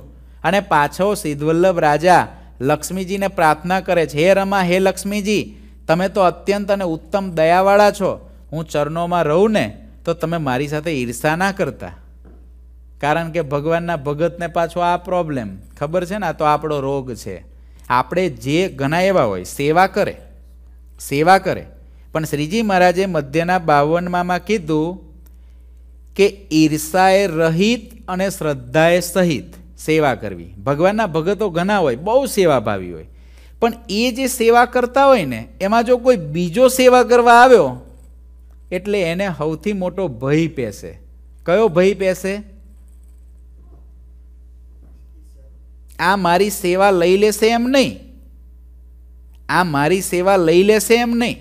અને પાછો સિદ્ધવલ્લભ રાજા લક્ષ્મીજીને પ્રાર્થના કરે છે હે રમા હે લક્ષ્મીજી તમે તો અત્યંત અને ઉત્તમ દયાવાળા છો હું ચરણોમાં રહું ને તો તમે મારી સાથે ઈર્ષા ના કરતા કારણ કે ભગવાનના ભગતને પાછો આ પ્રોબ્લેમ ખબર છે ને આ તો આપણો રોગ છે આપણે જે ઘણા એવા હોય સેવા કરે સેવા કરે પણ શ્રીજી મહારાજે મધ્યના બાવનમાં કીધું કે ઈર્ષાએ રહિત અને શ્રદ્ધાએ સહિત સેવા કરવી ભગવાનના ભગતો ઘણા હોય બહુ સેવાભાવી હોય પણ એ જે સેવા કરતા હોય ને એમાં જો કોઈ બીજો સેવા કરવા આવ્યો એટલે એને સૌથી મોટો ભય પેસે કયો ભય પેસે આ મારી સેવા લઈ લેશે એમ નહીં આ મારી સેવા લઈ લેશે એમ નહીં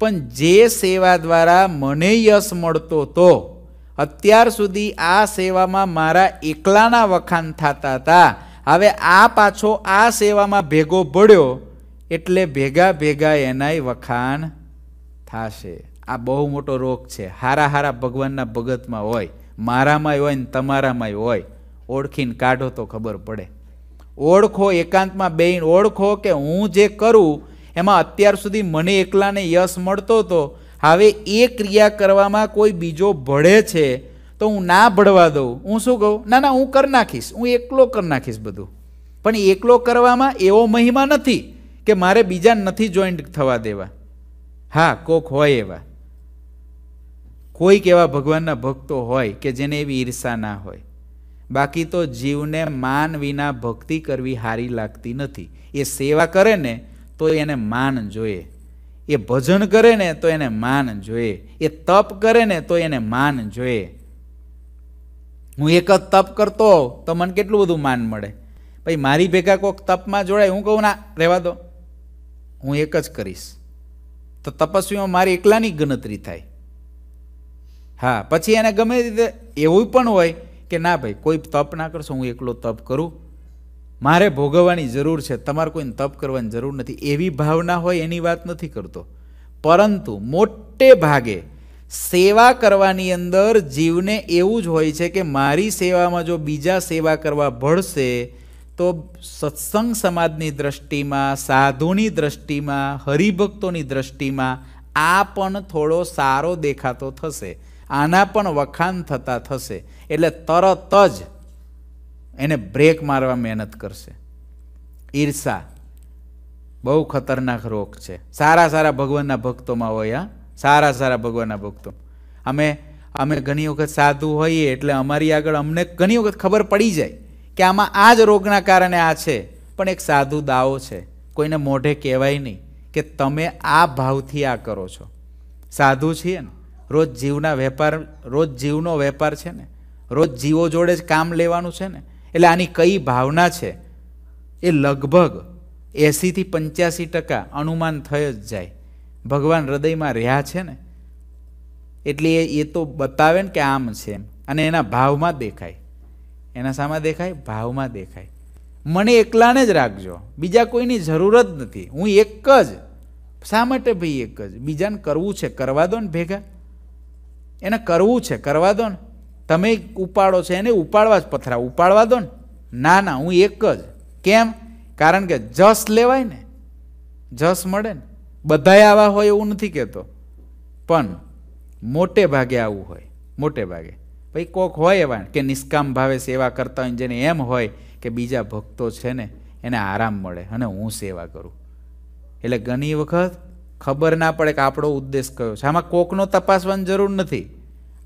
પણ જે સેવા દ્વારા મને યશ મળતો તો અત્યાર સુધી આ સેવામાં મારા એકલાના વખાણ થતા હતા હવે આ પાછો આ સેવામાં ભેગો પડ્યો એટલે ભેગા ભેગા એનાય વખાણ થશે આ બહુ મોટો રોગ છે હારા હારા ભગવાનના ભગતમાં હોય મારામાંય હોય ને તમારામાંય હોય ઓળખીને કાઢો તો ખબર પડે ઓળખો એકાંતમાં બેન ઓળખો કે હું જે કરું એમાં અત્યાર સુધી મને એકલાને યશ મળતો હતો હવે એ ક્રિયા કરવામાં કોઈ બીજો ભળે છે તો હું ના ભળવા દઉં હું શું કહું ના ના હું કરી નાખીશ હું એકલો કરી નાખીશ બધું પણ એકલો કરવામાં એવો મહિમા નથી કે મારે બીજા નથી જોઈન્ટ થવા દેવા હા કોક હોય એવા કોઈક એવા ભગવાનના ભક્તો હોય કે જેને એવી ઈર્ષા ના હોય બાકી તો જીવને માન વિના ભક્તિ કરવી હારી લાગતી નથી એ સેવા કરે ને તો એને માન જોઈએ એ ભજન કરે ને તો એને માન જોઈએ એ તપ કરે ને તો એને માન જોઈએ હું એક જ તપ કરતો તો મને કેટલું બધું માન મળે ભાઈ મારી ભેગા કોઈક તપમાં જોડાય હું કહું ના રહેવા દો હું એક જ કરીશ તો તપસ્વીમાં મારી એકલાની ગણતરી થાય હા પછી એને ગમે રીતે એવું પણ હોય કે ના ભાઈ કોઈ તપ ના કરશો હું એકલો તપ કરું મારે ભોગવવાની જરૂર છે તમારે કોઈને તપ કરવાની જરૂર નથી એવી ભાવના હોય એની વાત નથી કરતો પરંતુ મોટે ભાગે સેવા કરવાની અંદર જીવને એવું જ હોય છે કે મારી સેવામાં જો બીજા સેવા કરવા ભળશે તો સત્સંગ સમાજની દ્રષ્ટિમાં સાધુની દ્રષ્ટિમાં હરિભક્તોની દ્રષ્ટિમાં આ પણ થોડો સારો દેખાતો થશે આના પણ વખાણ થતા થશે એટલે તરત જ એને બ્રેક મારવા મહેનત કરશે ઈર્ષા બહુ ખતરનાક રોગ છે સારા સારા ભગવાનના ભક્તોમાં હોય હા સારા સારા ભગવાનના ભક્તો અમે અમે ઘણી વખત સાધુ હોઈએ એટલે અમારી આગળ અમને ઘણી વખત ખબર પડી જાય કે આમાં આ જ રોગના કારણે આ છે પણ એક સાધુ દાવો છે કોઈને મોઢે કહેવાય નહીં કે તમે આ ભાવથી આ કરો છો સાધુ છીએ ને રોજ જીવના વેપાર રોજ જીવનો વેપાર છે ને રોજ જીવો જોડે જ કામ લેવાનું છે ને એટલે આની કઈ ભાવના છે એ લગભગ એંસીથી પંચ્યાસી ટકા અનુમાન થઈ જ જાય ભગવાન હૃદયમાં રહ્યા છે ને એટલે એ તો બતાવે ને કે આમ છે એમ અને એના ભાવમાં દેખાય એના સામે દેખાય ભાવમાં દેખાય મને એકલાને જ રાખજો બીજા કોઈની જરૂર જ નથી હું એક જ શા માટે ભાઈ એક જ બીજાને કરવું છે કરવા દો ને ભેગા એને કરવું છે કરવા દો ને તમે ઉપાડો છો એને ઉપાડવા જ પથરા ઉપાડવા દો ને ના ના હું એક જ કેમ કારણ કે જસ લેવાય ને જસ મળે ને બધાય આવા હોય એવું નથી કહેતો પણ મોટે ભાગે આવું હોય મોટે ભાગે ભાઈ કોક હોય એવા કે નિષ્કામ ભાવે સેવા કરતા હોય જેને એમ હોય કે બીજા ભક્તો છે ને એને આરામ મળે અને હું સેવા કરું એટલે ઘણી વખત ખબર ના પડે કે આપણો ઉદ્દેશ કયો છે આમાં કોકનો તપાસવાની જરૂર નથી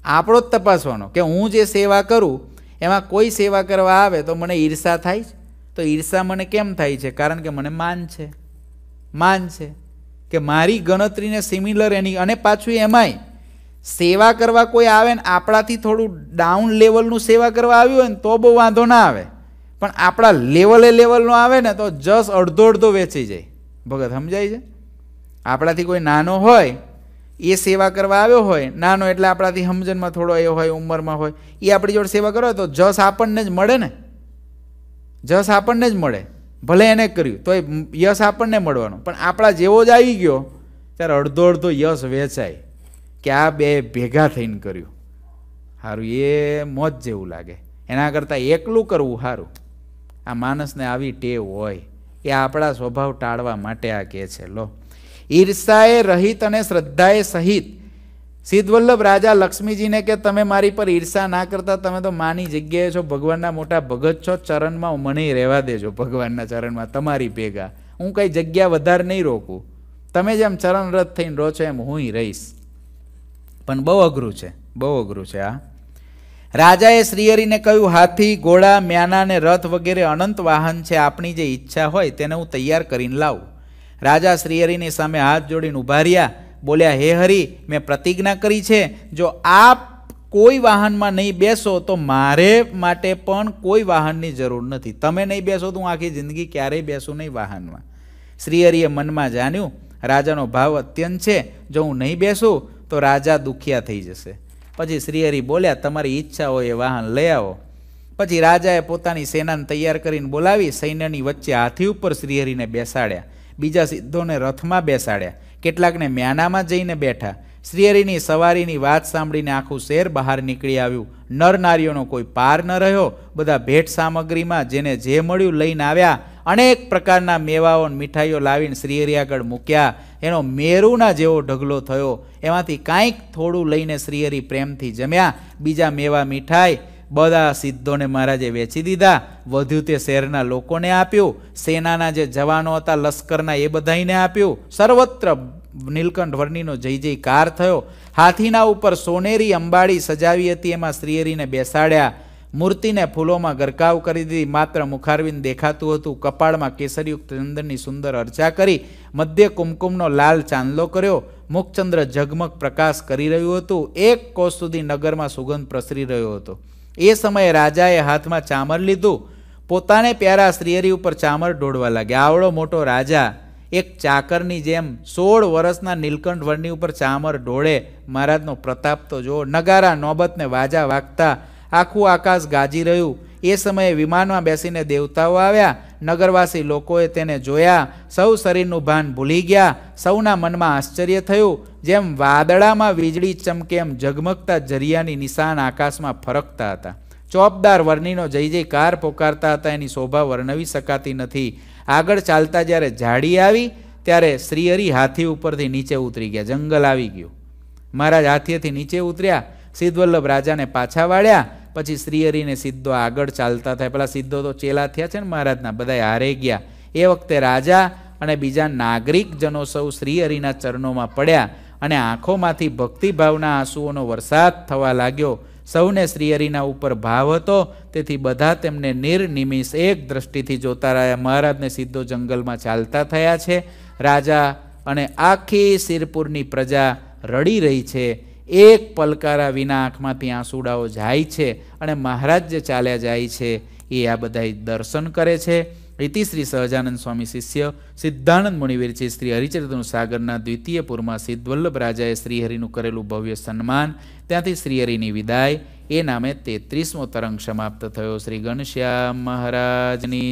આપણો જ તપાસવાનો કે હું જે સેવા કરું એમાં કોઈ સેવા કરવા આવે તો મને ઈર્ષા થાય છે તો ઈર્ષા મને કેમ થાય છે કારણ કે મને માન છે માન છે કે મારી ગણતરીને સિમિલર એની અને પાછું એમાંય સેવા કરવા કોઈ આવે ને આપણાથી થોડું ડાઉન લેવલનું સેવા કરવા આવ્યું હોય ને તો બહુ વાંધો ના આવે પણ આપણા લેવલે લેવલનો આવે ને તો જસ અડધો અડધો વેચી જાય ભગત સમજાય છે આપણાથી કોઈ નાનો હોય એ સેવા કરવા આવ્યો હોય નાનો એટલે આપણાથી સમજણમાં થોડો એ હોય ઉંમરમાં હોય એ આપણી જોડે સેવા કરો તો જસ આપણને જ મળે ને જસ આપણને જ મળે ભલે એને કર્યું તો એ યશ આપણને મળવાનો પણ આપણા જેવો જ આવી ગયો ત્યારે અડધો અડધો યશ વેચાય કે આ બે ભેગા થઈને કર્યું સારું એ મોજ જેવું લાગે એના કરતાં એકલું કરવું સારું આ માણસને આવી ટેવ હોય એ આપણા સ્વભાવ ટાળવા માટે આ કહે છે લો ઈર્ષાએ રહિત અને શ્રદ્ધાએ સહિત સિદ્ધવલ્લભ રાજા લક્ષ્મીજીને કે તમે મારી પર ઈર્ષા ના કરતા તમે તો માની જગ્યાએ છો ભગવાનના મોટા ભગત છો ચરણમાં મને રહેવા દેજો ભગવાનના ચરણમાં તમારી ભેગા હું કંઈ જગ્યા વધારે નહીં રોકું તમે જેમ ચરણરથ થઈને રહો છો એમ હું રહીશ પણ બહુ અઘરું છે બહુ અઘરું છે આ રાજાએ શ્રીહરિને કહ્યું હાથી ઘોડા મ્યાના ને રથ વગેરે અનંત વાહન છે આપણી જે ઈચ્છા હોય તેને હું તૈયાર કરીને લાવું રાજા શ્રીહરિની સામે હાથ જોડીને ઊભા રહ્યા બોલ્યા હે હરિ મેં પ્રતિજ્ઞા કરી છે જો આપ કોઈ વાહનમાં નહીં બેસો તો મારે માટે પણ કોઈ વાહનની જરૂર નથી તમે નહીં બેસો તો હું આખી જિંદગી ક્યારેય બેસું નહીં વાહનમાં શ્રીહરિએ મનમાં જાણ્યું રાજાનો ભાવ અત્યંત છે જો હું નહીં બેસું તો રાજા દુખિયા થઈ જશે પછી શ્રીહરિ બોલ્યા તમારી ઈચ્છા હોય એ વાહન લઈ આવો પછી રાજાએ પોતાની સેનાને તૈયાર કરીને બોલાવી સૈન્યની વચ્ચે હાથી ઉપર શ્રીહરિને બેસાડ્યા બીજા સિદ્ધોને રથમાં બેસાડ્યા કેટલાકને મ્યાનામાં જઈને બેઠા શ્રીહરિની સવારીની વાત સાંભળીને આખું શેર બહાર નીકળી આવ્યું નર નારીઓનો કોઈ પાર ન રહ્યો બધા ભેટ સામગ્રીમાં જેને જે મળ્યું લઈને આવ્યા અનેક પ્રકારના મેવાઓ મીઠાઈઓ લાવીને શ્રીહરિ આગળ મૂક્યા એનો મેરુના જેવો ઢગલો થયો એમાંથી કાંઈક થોડું લઈને શ્રીહરિ પ્રેમથી જમ્યા બીજા મેવા મીઠાઈ બધા સિદ્ધોને મહારાજે વેચી દીધા વધ્યું તે શહેરના લોકોને આપ્યું સેનાના જે જવાનો હતા લશ્કરના એ બધાને આપ્યું સર્વત્ર નીલકંઠ વર્ણિનો જય જયકાર થયો હાથીના ઉપર સોનેરી અંબાડી સજાવી હતી એમાં શ્રીહરીને બેસાડ્યા મૂર્તિને ફૂલોમાં ગરકાવ કરી દીધી માત્ર મુખારવીને દેખાતું હતું કપાળમાં કેસરયુક્ત ચંદનની સુંદર અર્ચા કરી મધ્ય કુમકુમનો લાલ ચાંદલો કર્યો મુખચંદ્ર ઝગમગ પ્રકાશ કરી રહ્યું હતું એક કોષ સુધી નગરમાં સુગંધ પ્રસરી રહ્યો હતો એ સમયે રાજાએ હાથમાં ચામર લીધું પોતાને પ્યારા શ્રીયરી ઉપર ચામર ઢોળવા લાગ્યા આવડો મોટો રાજા એક ચાકરની જેમ સોળ વર્ષના નીલકંઠ વળની ઉપર ચામર ઢોળે મહારાજનો પ્રતાપ તો જો નગારા નોબતને વાજા વાગતા આખું આકાશ ગાજી રહ્યું એ સમયે વિમાનમાં બેસીને દેવતાઓ આવ્યા નગરવાસી લોકોએ તેને જોયા સૌ શરીરનું ભાન ભૂલી ગયા સૌના મનમાં આશ્ચર્ય થયું જેમ વાદળામાં વીજળી ચમકે એમ ઝગમગતા જરિયાની નિશાન આકાશમાં ફરકતા હતા ચોપદાર વર્ણીનો જય જયકાર પોકારતા હતા એની શોભા વર્ણવી શકાતી નથી આગળ ચાલતા જ્યારે ઝાડી આવી ત્યારે શ્રીહરિ હાથી ઉપરથી નીચે ઉતરી ગયા જંગલ આવી ગયું મહારાજ હાથીએથી નીચે ઉતર્યા સિદ્ધવલ્લભ રાજાને પાછા વાળ્યા પછી શ્રીહરિને સીધો આગળ ચાલતા થાય પેલા સીધો તો ચેલા થયા છે ને મહારાજના બધા હારે ગયા એ વખતે રાજા અને બીજા નાગરિકજનો સૌ શ્રીહરિના ચરણોમાં પડ્યા અને આંખોમાંથી ભક્તિભાવના આંસુઓનો વરસાદ થવા લાગ્યો સૌને શ્રીહરિના ઉપર ભાવ હતો તેથી બધા તેમને નિર્નિમિષ એક દ્રષ્ટિથી જોતા રહ્યા મહારાજને સીધો જંગલમાં ચાલતા થયા છે રાજા અને આખી શિરપુરની પ્રજા રડી રહી છે એક પલકારા વિના આંખમાંથી આંસુડાઓ જાય છે અને મહારાજ જે ચાલ્યા જાય છે એ આ બધા દર્શન કરે છે રીતિ શ્રી સહજાનંદ સ્વામી શિષ્ય સિદ્ધાનંદ મુનિવીરજી શ્રી હરિચરિતનું સાગરના દ્વિતીય પૂરમાં સિદ્ધવલ્લભ રાજાએ શ્રીહરિનું કરેલું ભવ્ય સન્માન ત્યાંથી શ્રીહરિની વિદાય એ નામે તેત્રીસમો તરંગ સમાપ્ત થયો શ્રી ઘનશ્યામ મહારાજની